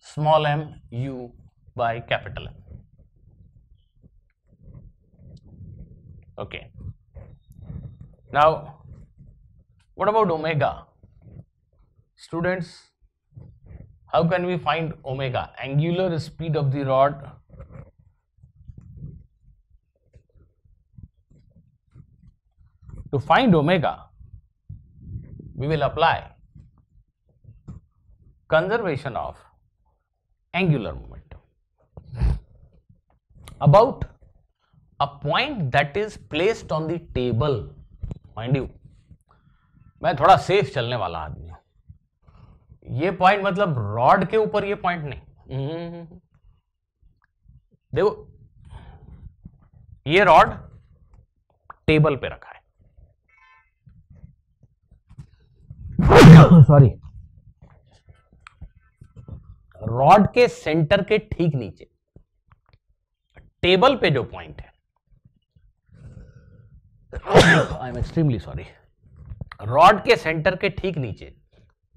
small m u by capital M. Okay. Now, what about omega? Students, how can we find omega? Angular speed of the rod to find omega, we will apply conservation of angular momentum about a point that is placed on the table mind you मैं थोड़ा safe चलने वाला आदमी हूं ये point मतलब rod के ऊपर ये पॉइंट नहीं देखो ये रॉड टेबल पे रखा है सॉरी रॉड के सेंटर के ठीक नीचे टेबल पे जो पॉइंट है I am extremely sorry rod के सेंटर के ठीक नीचे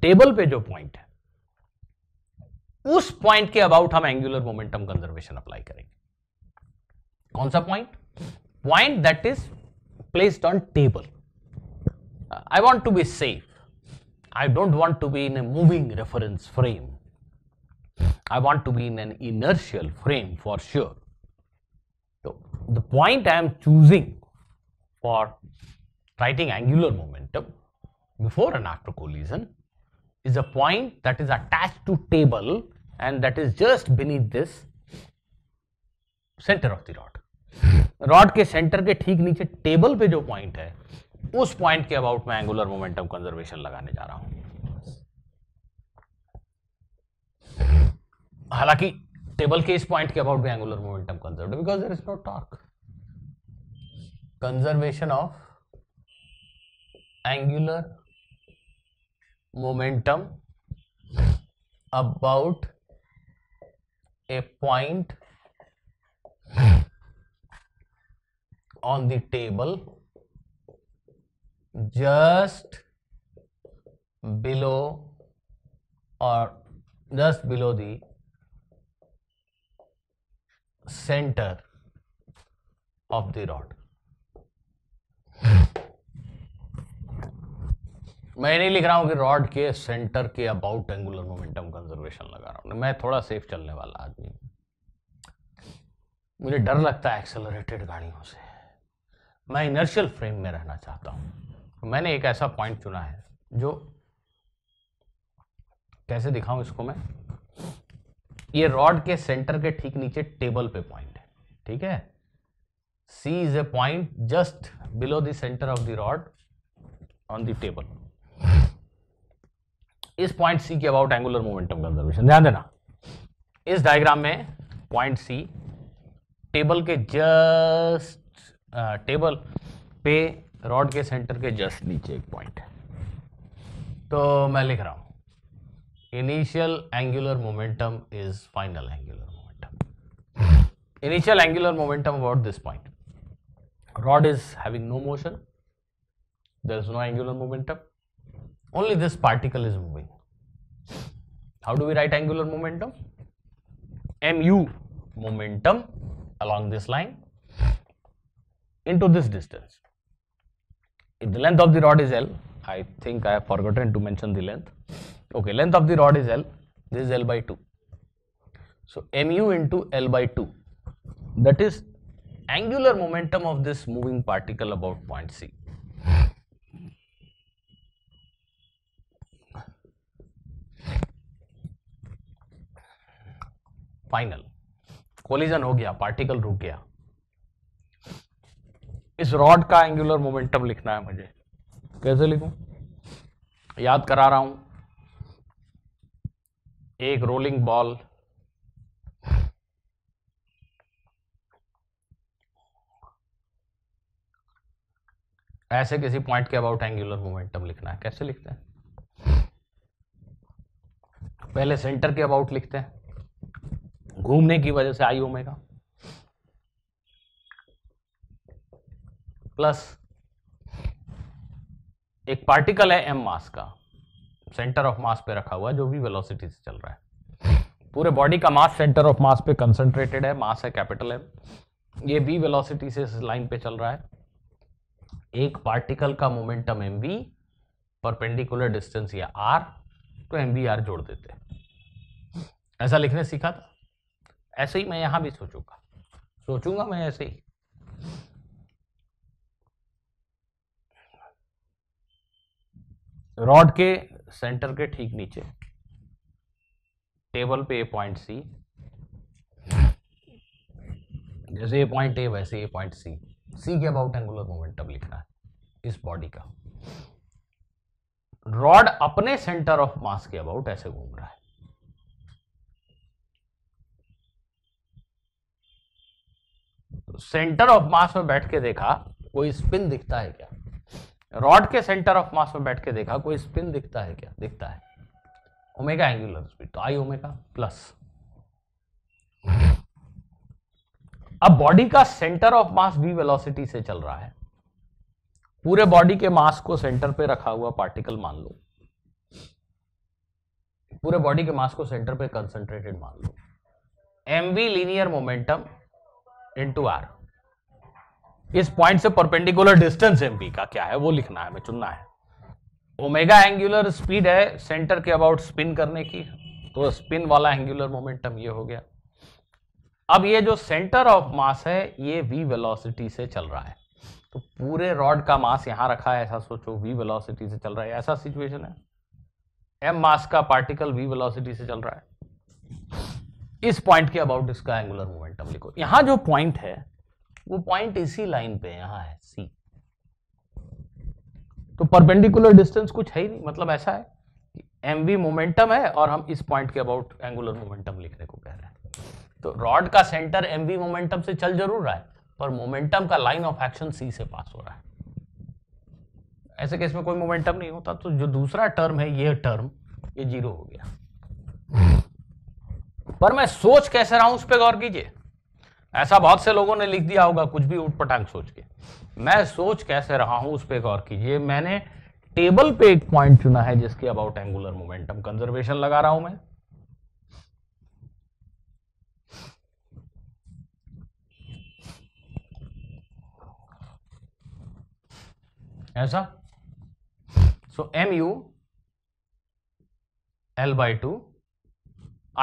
टेबल पे जो पॉइंट है उस पॉइंट के अबाउट हम एंगुलर मोमेंटम कंजर्वेशन अप्लाई करेंगे कौन सा point point that is placed on table I want to be safe I don't want to be in a moving reference frame. I want to be in an inertial frame for sure. So, the point I am choosing for writing angular momentum before and after collision is a point that is attached to table and that is just beneath this center of the rod. Rod के center के ठीक नीचे table पे जो point उस point के about मैं angular momentum conservation लगाने जा रहा हूं हालांकि टेबल के इस पॉइंट के अबाउट भी angular momentum conserve because there is no torque conservation of angular momentum about a point on the table just below or just below the center of the rod मैं नहीं लिख रहा हूं कि रॉड के centre के about angular momentum conservation लगा रहा हूं मैं थोड़ा सेफ चलने वाला आदमी हूं मुझे डर लगता है एक्सेलरेटेड गाड़ियों से मैं इनर्शियल फ्रेम में रहना चाहता हूं तो मैंने एक ऐसा पॉइंट चुना है जो कैसे दिखाऊं इसको मैं ये रॉड के सेंटर के ठीक नीचे टेबल पे पॉइंट है ठीक है C is a point just below the centre of the rod on the table इस पॉइंट सी के अबाउट एंगुलर मोमेंटम कंजर्वेशन ध्यान देना इस डायग्राम में पॉइंट सी टेबल के जस्ट टेबल पे रॉड के सेंटर के जस्ट नीचे एक पॉइंट तो मैं लिख रहा हूं initial angular momentum is final angular momentum initial angular momentum about this point rod is having no motion there is no angular momentum only this particle is moving how do we write angular momentum m u momentum along this line into this distance if the length of the rod is L, I think I have forgotten to mention the length. Okay, length of the rod is L, this is L by 2. So, mu into L by 2, that is angular momentum of this moving particle about point C. Final collision हो गया particle रुक गया इस rod का angular momentum लिखना है मुझे कैसे लिखूं याद करा रहा हूं एक रोलिंग बॉल ऐसे किसी पॉइंट के अबाउट एंगुलर मोमेंटम लिखना है कैसे लिखते हैं पहले सेंटर के अबाउट लिखते हैं घूमने की वजह से आई ओमेगा प्लस एक पार्टिकल है एम मास का सेंटर ऑफ मास पे रखा हुआ है जो भी वेलोसिटी से चल रहा है पूरे बॉडी का मास सेंटर ऑफ मास पे कंसंट्रेटेड है मास है कैपिटल एम ये बी वेलोसिटी से इस लाइन पे चल रहा है एक पार्टिकल का momentum m v perpendicular distance या आर तो एम वी आर जोड़ देते ऐसा लिखने सीखा था ऐसे ही मैं यहां भी सोचूंगा सोचूंगा मैं ऐसे ही रॉड के सेंटर के ठीक नीचे टेबल पे ए पॉइंट सी जैसे ए पॉइंट ए वैसे ए पॉइंट सी सी के अबाउट एंगुलर मोमेंटम लिखना है इस बॉडी का रॉड अपने सेंटर ऑफ मास के अबाउट ऐसे घूम रहा है तो सेंटर ऑफ मास में बैठ के देखा कोई स्पिन दिखता है क्या रॉड के सेंटर ऑफ मास में बैठ के देखा कोई स्पिन दिखता है क्या दिखता है ओमेगा एंगुलर स्पीड तो आई ओमेगा प्लस अब बॉडी का सेंटर ऑफ मास भी वेलोसिटी से चल रहा है पूरे बॉडी के मास को सेंटर पे रखा हुआ पार्टिकल मान लो पूरे बॉडी के मास को सेंटर पे कंसंट्रेटेड मान लो m v linear momentum into r इस पॉइंट से परपेंडिकुलर डिस्टेंस एम का क्या है वो लिखना है हमें चुनना है ओमेगा एंगुलर स्पीड है सेंटर के अबाउट स्पिन करने की तो स्पिन वाला एंगुलर मोमेंटम ये हो गया अब ये जो सेंटर ऑफ मास है ये वी वेलोसिटी से चल रहा है तो पूरे रॉड का मास यहां रखा है ऐसा सोचो वी वेलोसिटी से चल रहा है ऐसा सिचुएशन है एम मास का पार्टिकल वी वेलोसिटी से चल रहा है इस पॉइंट के अबाउट इसका एंगुलर मोमेंटम लिखो यहां जो पॉइंट है वो पॉइंट इसी लाइन पे यहां है सी तो परपेंडिकुलर डिस्टेंस कुछ है ही नहीं मतलब ऐसा है एम वी मोमेंटम है और हम इस पॉइंट के अबाउट एंगुलर मोमेंटम लिखने को कह रहे हैं तो रॉड का सेंटर एम वी मोमेंटम से चल जरूर रहा है पर मोमेंटम का लाइन ऑफ एक्शन सी से पास हो रहा है ऐसे केस में कोई मोमेंटम नहीं होता तो जो दूसरा टर्म है ये टर्म ये जीरो हो गया पर मैं सोच कैसे रहा हूं उस पर गौर कीजिए ऐसा बहुत से लोगों ने लिख दिया होगा कुछ भी उठ पटांग सोच के मैं सोच कैसे रहा हूं उस पर गौर कीजिए मैंने टेबल पे एक पॉइंट चुना है जिसके अबाउट एंगुलर मोमेंटम कंजर्वेशन लगा रहा हूं मैं ऐसा so m u l by two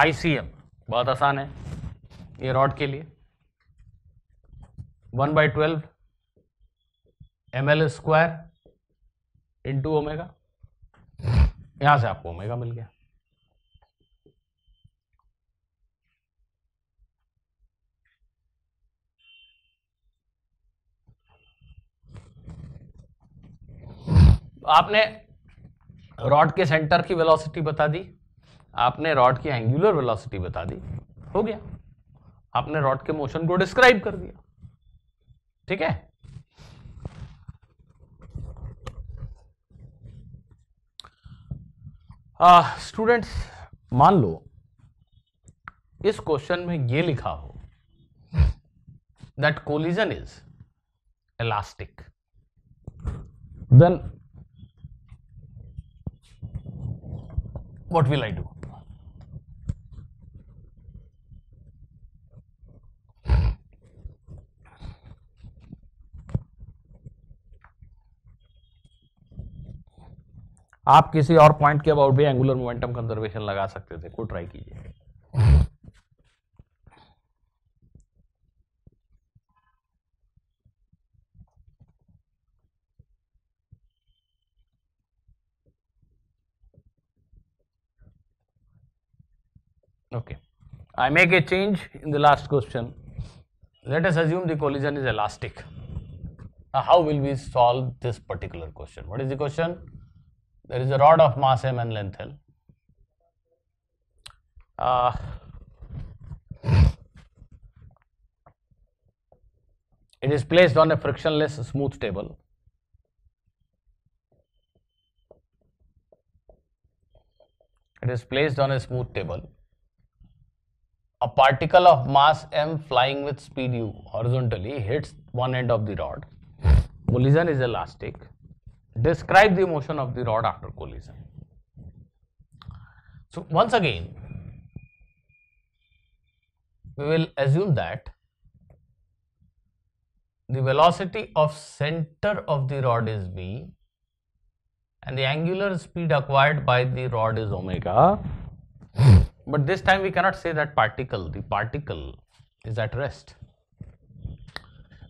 I C M बहुत आसान है ये रॉड के लिए one by twelve m l square into omega यहां से आपको ओमेगा मिल गया आपने रॉड के सेंटर की वेलोसिटी बता दी आपने रॉड की एंगुलर वेलोसिटी बता दी हो गया आपने रॉड के मोशन को डिस्क्राइब कर दिया ठीक है स्टूडेंट्स मान लो इस क्वेश्चन में ये लिखा हो that collision is elastic then what will I do आप किसी और पॉइंट के अबाउट भी एंगुलर मोमेंटम कंजर्वेशन लगा सकते थे को ट्राई कीजिए okay I make a change in the last question let's assume the collision is elastic how will be solve this particular question what is the question there is a rod of mass m and Lenthal. Uh, it is placed on a frictionless smooth table. It is placed on a smooth table. A particle of mass m flying with speed u horizontally hits one end of the rod. Collision is elastic describe the motion of the rod after collision. So, once again we will assume that the velocity of center of the rod is v and the angular speed acquired by the rod is omega. But this time we cannot say that particle, the particle is at rest.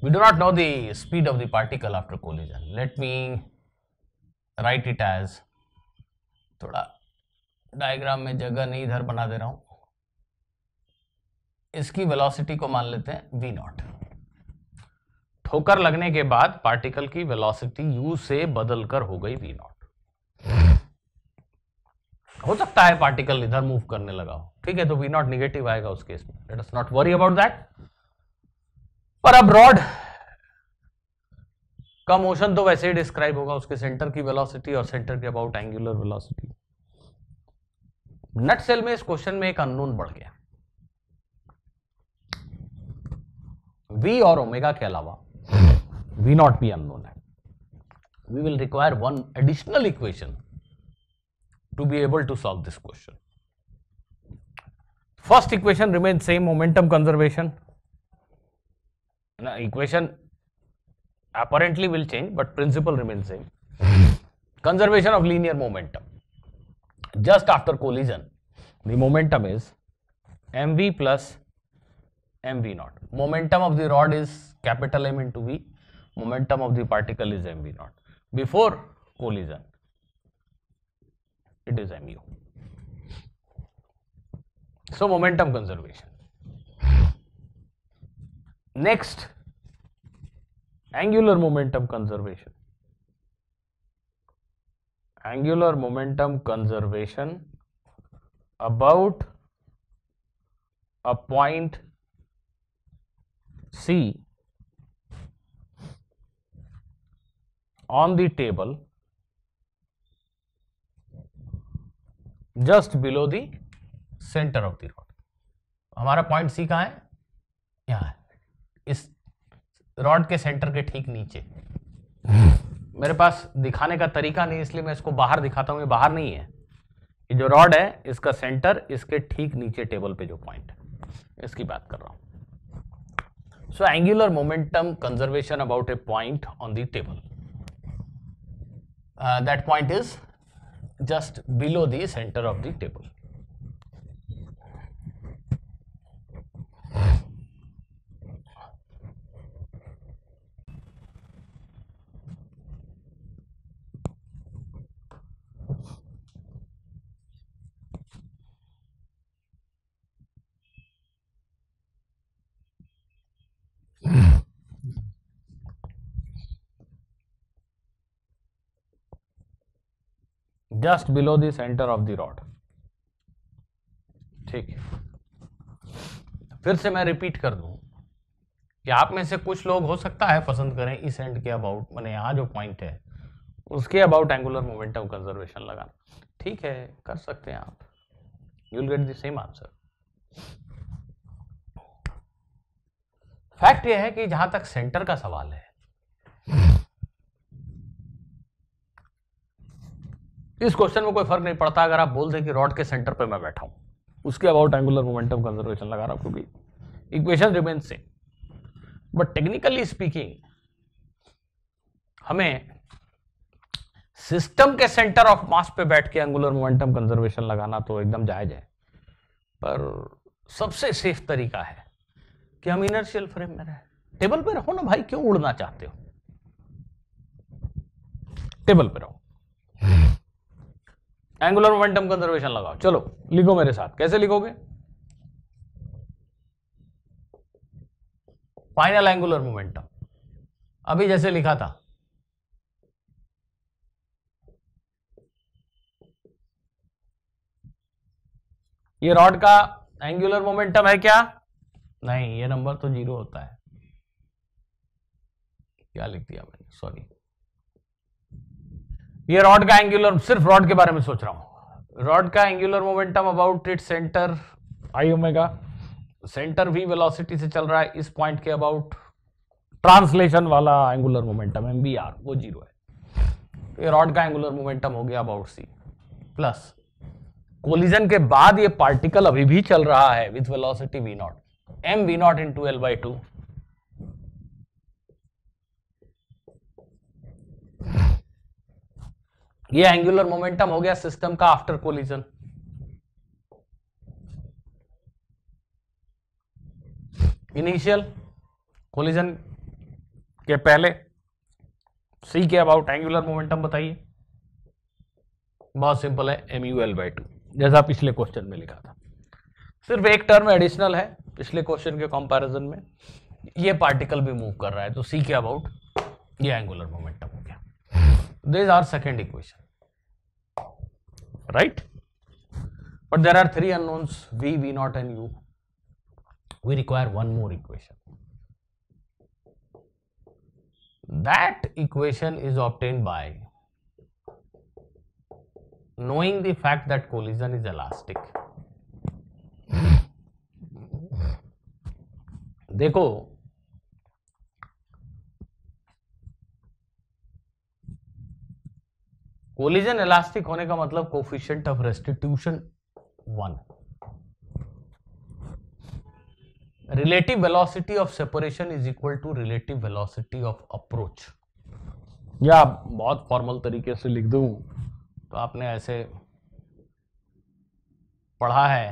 We do not know the speed of the particle after collision. Let me write it as थोड़ा diagram में जगह नहीं इधर बना दे रहा हूं इसकी velocity को मान लेते हैं वी नॉट ठोकर लगने के बाद पार्टिकल की वेलोसिटी यू से बदलकर हो गई वी नॉट हो सकता है पार्टिकल इधर मूव करने लगा हो ठीक है तो वी नॉट निगेटिव आएगा उस केस में let us not worry about that पर अब रॉड का मोशन तो वैसे ही डिस्क्राइब होगा उसके सेंटर की वेलोसिटी और सेंटर की about angular velocity nutshell में इस क्वेश्चन में एक अननोन बढ़ गया वी और ओमेगा के अलावा वी नॉट बी अननोन है we will require one additional equation to be able to solve this question first equation remain same momentum conservation equation apparently will change but principle remains same conservation of linear momentum just after collision the momentum is mv plus mv naught momentum of the rod is capital m into v momentum of the particle is mv naught before collision it is mu so momentum conservation next angular momentum conservation angular momentum conservation about a point C on the table just below the centre of the rod हमारा point C कहां है यहां है इस rod के centre के ठीक नीचे मेरे पास दिखाने का तरीका नहीं इसलिए मैं इसको बाहर दिखाता हूँ ये बाहर नहीं है ये जो रॉड है इसका सेंटर इसके ठीक नीचे टेबल पे जो पॉइंट है इसकी बात कर रहा हूँ so angular momentum conservation about a point on the table that point is just below centre centre of the table just below the centre of the rod ठीक है फिर से मैं रिपीट कर दूं कि आप में से कुछ लोग हो सकता है पसंद करें इस एंड के अबाउट मैंने यहां जो पॉइंट है उसके अबाउट एंगुलर मोमेंटम कंजर्वेशन लगाना ठीक है कर सकते हैं आप you'll get the same answer fact यह है कि जहां तक सेंटर का सवाल है इस क्वेश्चन में कोई फर्क नहीं पड़ता अगर आप बोल दें कि रॉड के सेंटर पर मैं बैठा हूं उसके अबाउट एंगुलर मोमेंटम कंजर्वेशन लगा रहा हूं क्योंकि equation remain same but technically speaking हमें सिस्टम के सेंटर ऑफ मास पे बैठ के एंगुलर मोमेंटम कंजर्वेशन लगाना तो एकदम जायज है पर सबसे सेफ तरीका है कि हम इनर्शियल फ्रेम में रहे टेबल पे रहो ना भाई क्यों उड़ना चाहते हो टेबल पे रहो एंगुलर मोमेंटम कंजर्वेशन लगाओ चलो लिखो मेरे साथ कैसे लिखोगे फाइनल एंगुलर मोमेंटम अभी जैसे लिखा था ये रॉड का एंगुलर मोमेंटम है क्या नहीं ये नंबर तो जीरो होता है क्या लिख दिया मैंने सॉरी ये रॉड का एंगुलर सिर्फ रॉड के बारे में सोच रहा हूं रॉड का angular momentum about it centre I omega centre v velocity से चल रहा है इस पॉइंट के अबाउट ट्रांसलेशन वाला angular momentum m v r वो जीरो है ये रॉड का एंगुलर मोमेंटम हो गया अबाउट सी प्लस कोलिजन के बाद ये पार्टिकल अभी भी चल रहा है with velocity v naught m v naught into l by two ये एंगुलर मोमेंटम हो गया सिस्टम का आफ्टर कोलिजन इनिशियल कोलिजन के पहले सी के अबाउट एंगुलर मोमेंटम बताइए बहुत सिंपल है m u l by two जैसा पिछले क्वेश्चन में लिखा था सिर्फ एक टर्म एडिशनल है पिछले क्वेश्चन के कंपैरिजन में ये पार्टिकल भी मूव कर रहा है तो सी के अबाउट ये एंगुलर मोमेंटम हो गया This is our second equation, right? But there are three unknowns V, V naught and U. We require one more equation. That equation is obtained by knowing the fact that collision is elastic. देखो collision elastic होने का मतलब coefficient of restitution one relative velocity of separation is equal to relative velocity of approach या बहुत formal तरीके से लिख दू तो आपने ऐसे पढ़ा है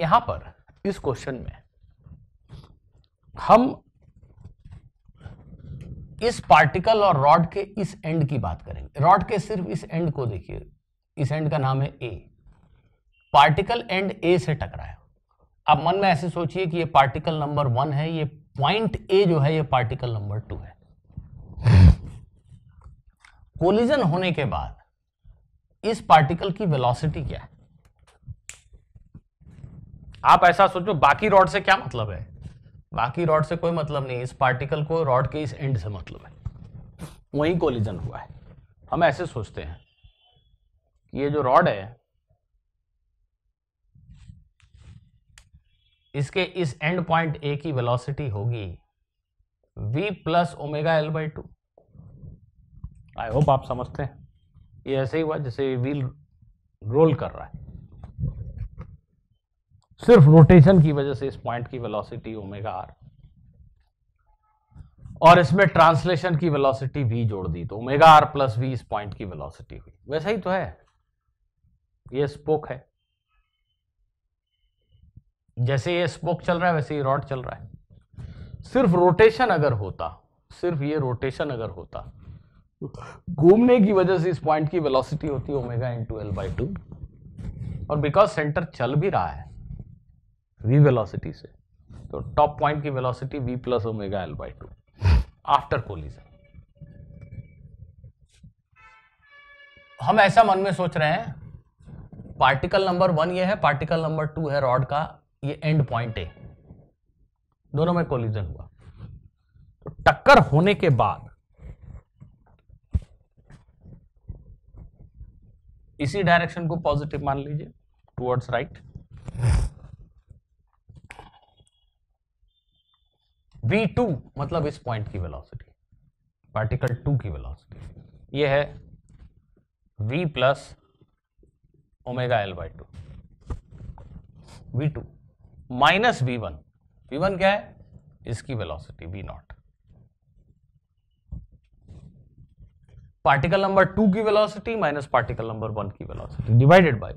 यहां पर इस क्वेश्चन में हम इस पार्टिकल और रॉड के इस एंड की बात करेंगे रॉड के सिर्फ इस एंड को देखिए इस एंड का नाम है ए पार्टिकल एंड ए से टकराया आप मन में ऐसे सोचिए कि ये पार्टिकल नंबर वन है ये पॉइंट ए जो है ये पार्टिकल नंबर टू है कोलिजन होने के बाद इस पार्टिकल की वेलोसिटी क्या है आप ऐसा सोचो बाकी रॉड से क्या मतलब है बाकी रॉड से कोई मतलब नहीं इस पार्टिकल को रॉड के इस एंड से मतलब है वहीं कोलिजन हुआ है हम ऐसे सोचते हैं ये जो रॉड है इसके इस एंड पॉइंट ए की वेलोसिटी होगी v plus omega L by two I hope आप समझते हैं ये ऐसे ही हुआ जैसे व्हील रोल कर रहा है सिर्फ रोटेशन की वजह से इस पॉइंट की वेलोसिटी ओमेगा आर और इसमें ट्रांसलेशन की वेलोसिटी वी जोड़ दी तो ओमेगा आर प्लस वी इस पॉइंट की वेलोसिटी हुई वैसा ही तो है ये स्पोक है जैसे ये स्पोक चल रहा है वैसे ही रॉड चल रहा है सिर्फ रोटेशन अगर होता सिर्फ ये रोटेशन अगर होता घूमने की वजह से इस पॉइंट की वेलोसिटी होती है omega into l by two और बिकॉज सेंटर चल भी रहा है वी वेलोसिटी से तो टॉप पॉइंट की velocity v plus omega L by two after collision हम ऐसा मन में सोच रहे हैं पार्टिकल नंबर वन ये है पार्टिकल नंबर टू है रॉड का ये एंड पॉइंट है दोनों में कोलिजन हुआ तो टक्कर होने के बाद इसी डायरेक्शन को पॉजिटिव मान लीजिए towards right right. V two मतलब इस पॉइंट की वेलोसिटी पार्टिकल टू की वेलोसिटी ये है v plus omega L by two v two minus v one v one क्या है इसकी velocity v naught particle number two की velocity minus particle number one की velocity divided by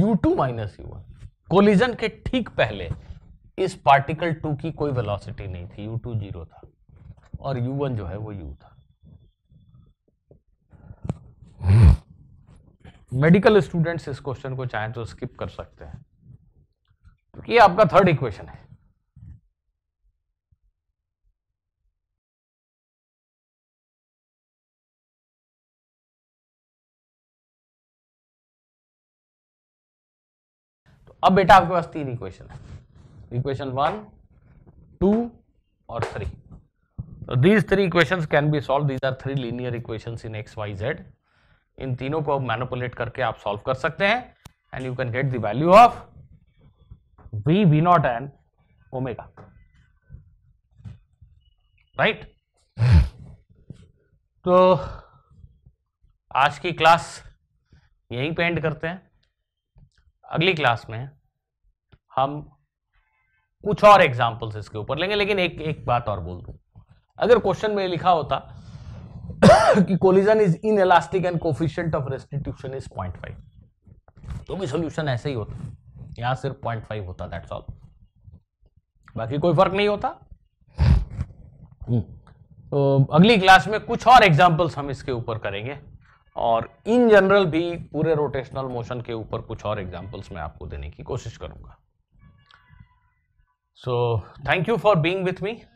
u two minus u one collision के ठीक पहले इस particle two की कोई वेलोसिटी नहीं थी यू टू जीरो था और यू वन जो है वो यू था मेडिकल स्टूडेंट्स इस क्वेश्चन को चाहें तो स्किप कर सकते हैं क्योंकि ये आपका थर्ड इक्वेशन है तो अब बेटा आपके पास तीन इक्वेशन है इक्वेशन वन टू और थ्री तो these three equation can be solve these are three linear equation in x y z इन तीनों को मैनुपुलेट करके आप सॉल्व कर सकते हैं and you can get the value of v v naught and omega right तो आज की क्लास यहीं पे एंड करते हैं अगली क्लास में हम कुछ और एग्जाम्पल्स इसके ऊपर लेंगे लेकिन एक एक बात और बोल दू अगर क्वेश्चन में लिखा होता कि collision is inelastic and coefficient of restitution is point five तो भी सोल्यूशन ऐसे ही होता यहां सिर्फ पॉइंट फाइव होता दैट्स ऑल बाकी कोई फर्क नहीं होता हम्म, तो अगली क्लास में कुछ और एग्जाम्पल्स हम इसके ऊपर करेंगे और इन जनरल भी पूरे रोटेशनल मोशन के ऊपर कुछ और एग्जाम्पल्स मैं आपको देने की कोशिश करूंगा So thank you for being with me.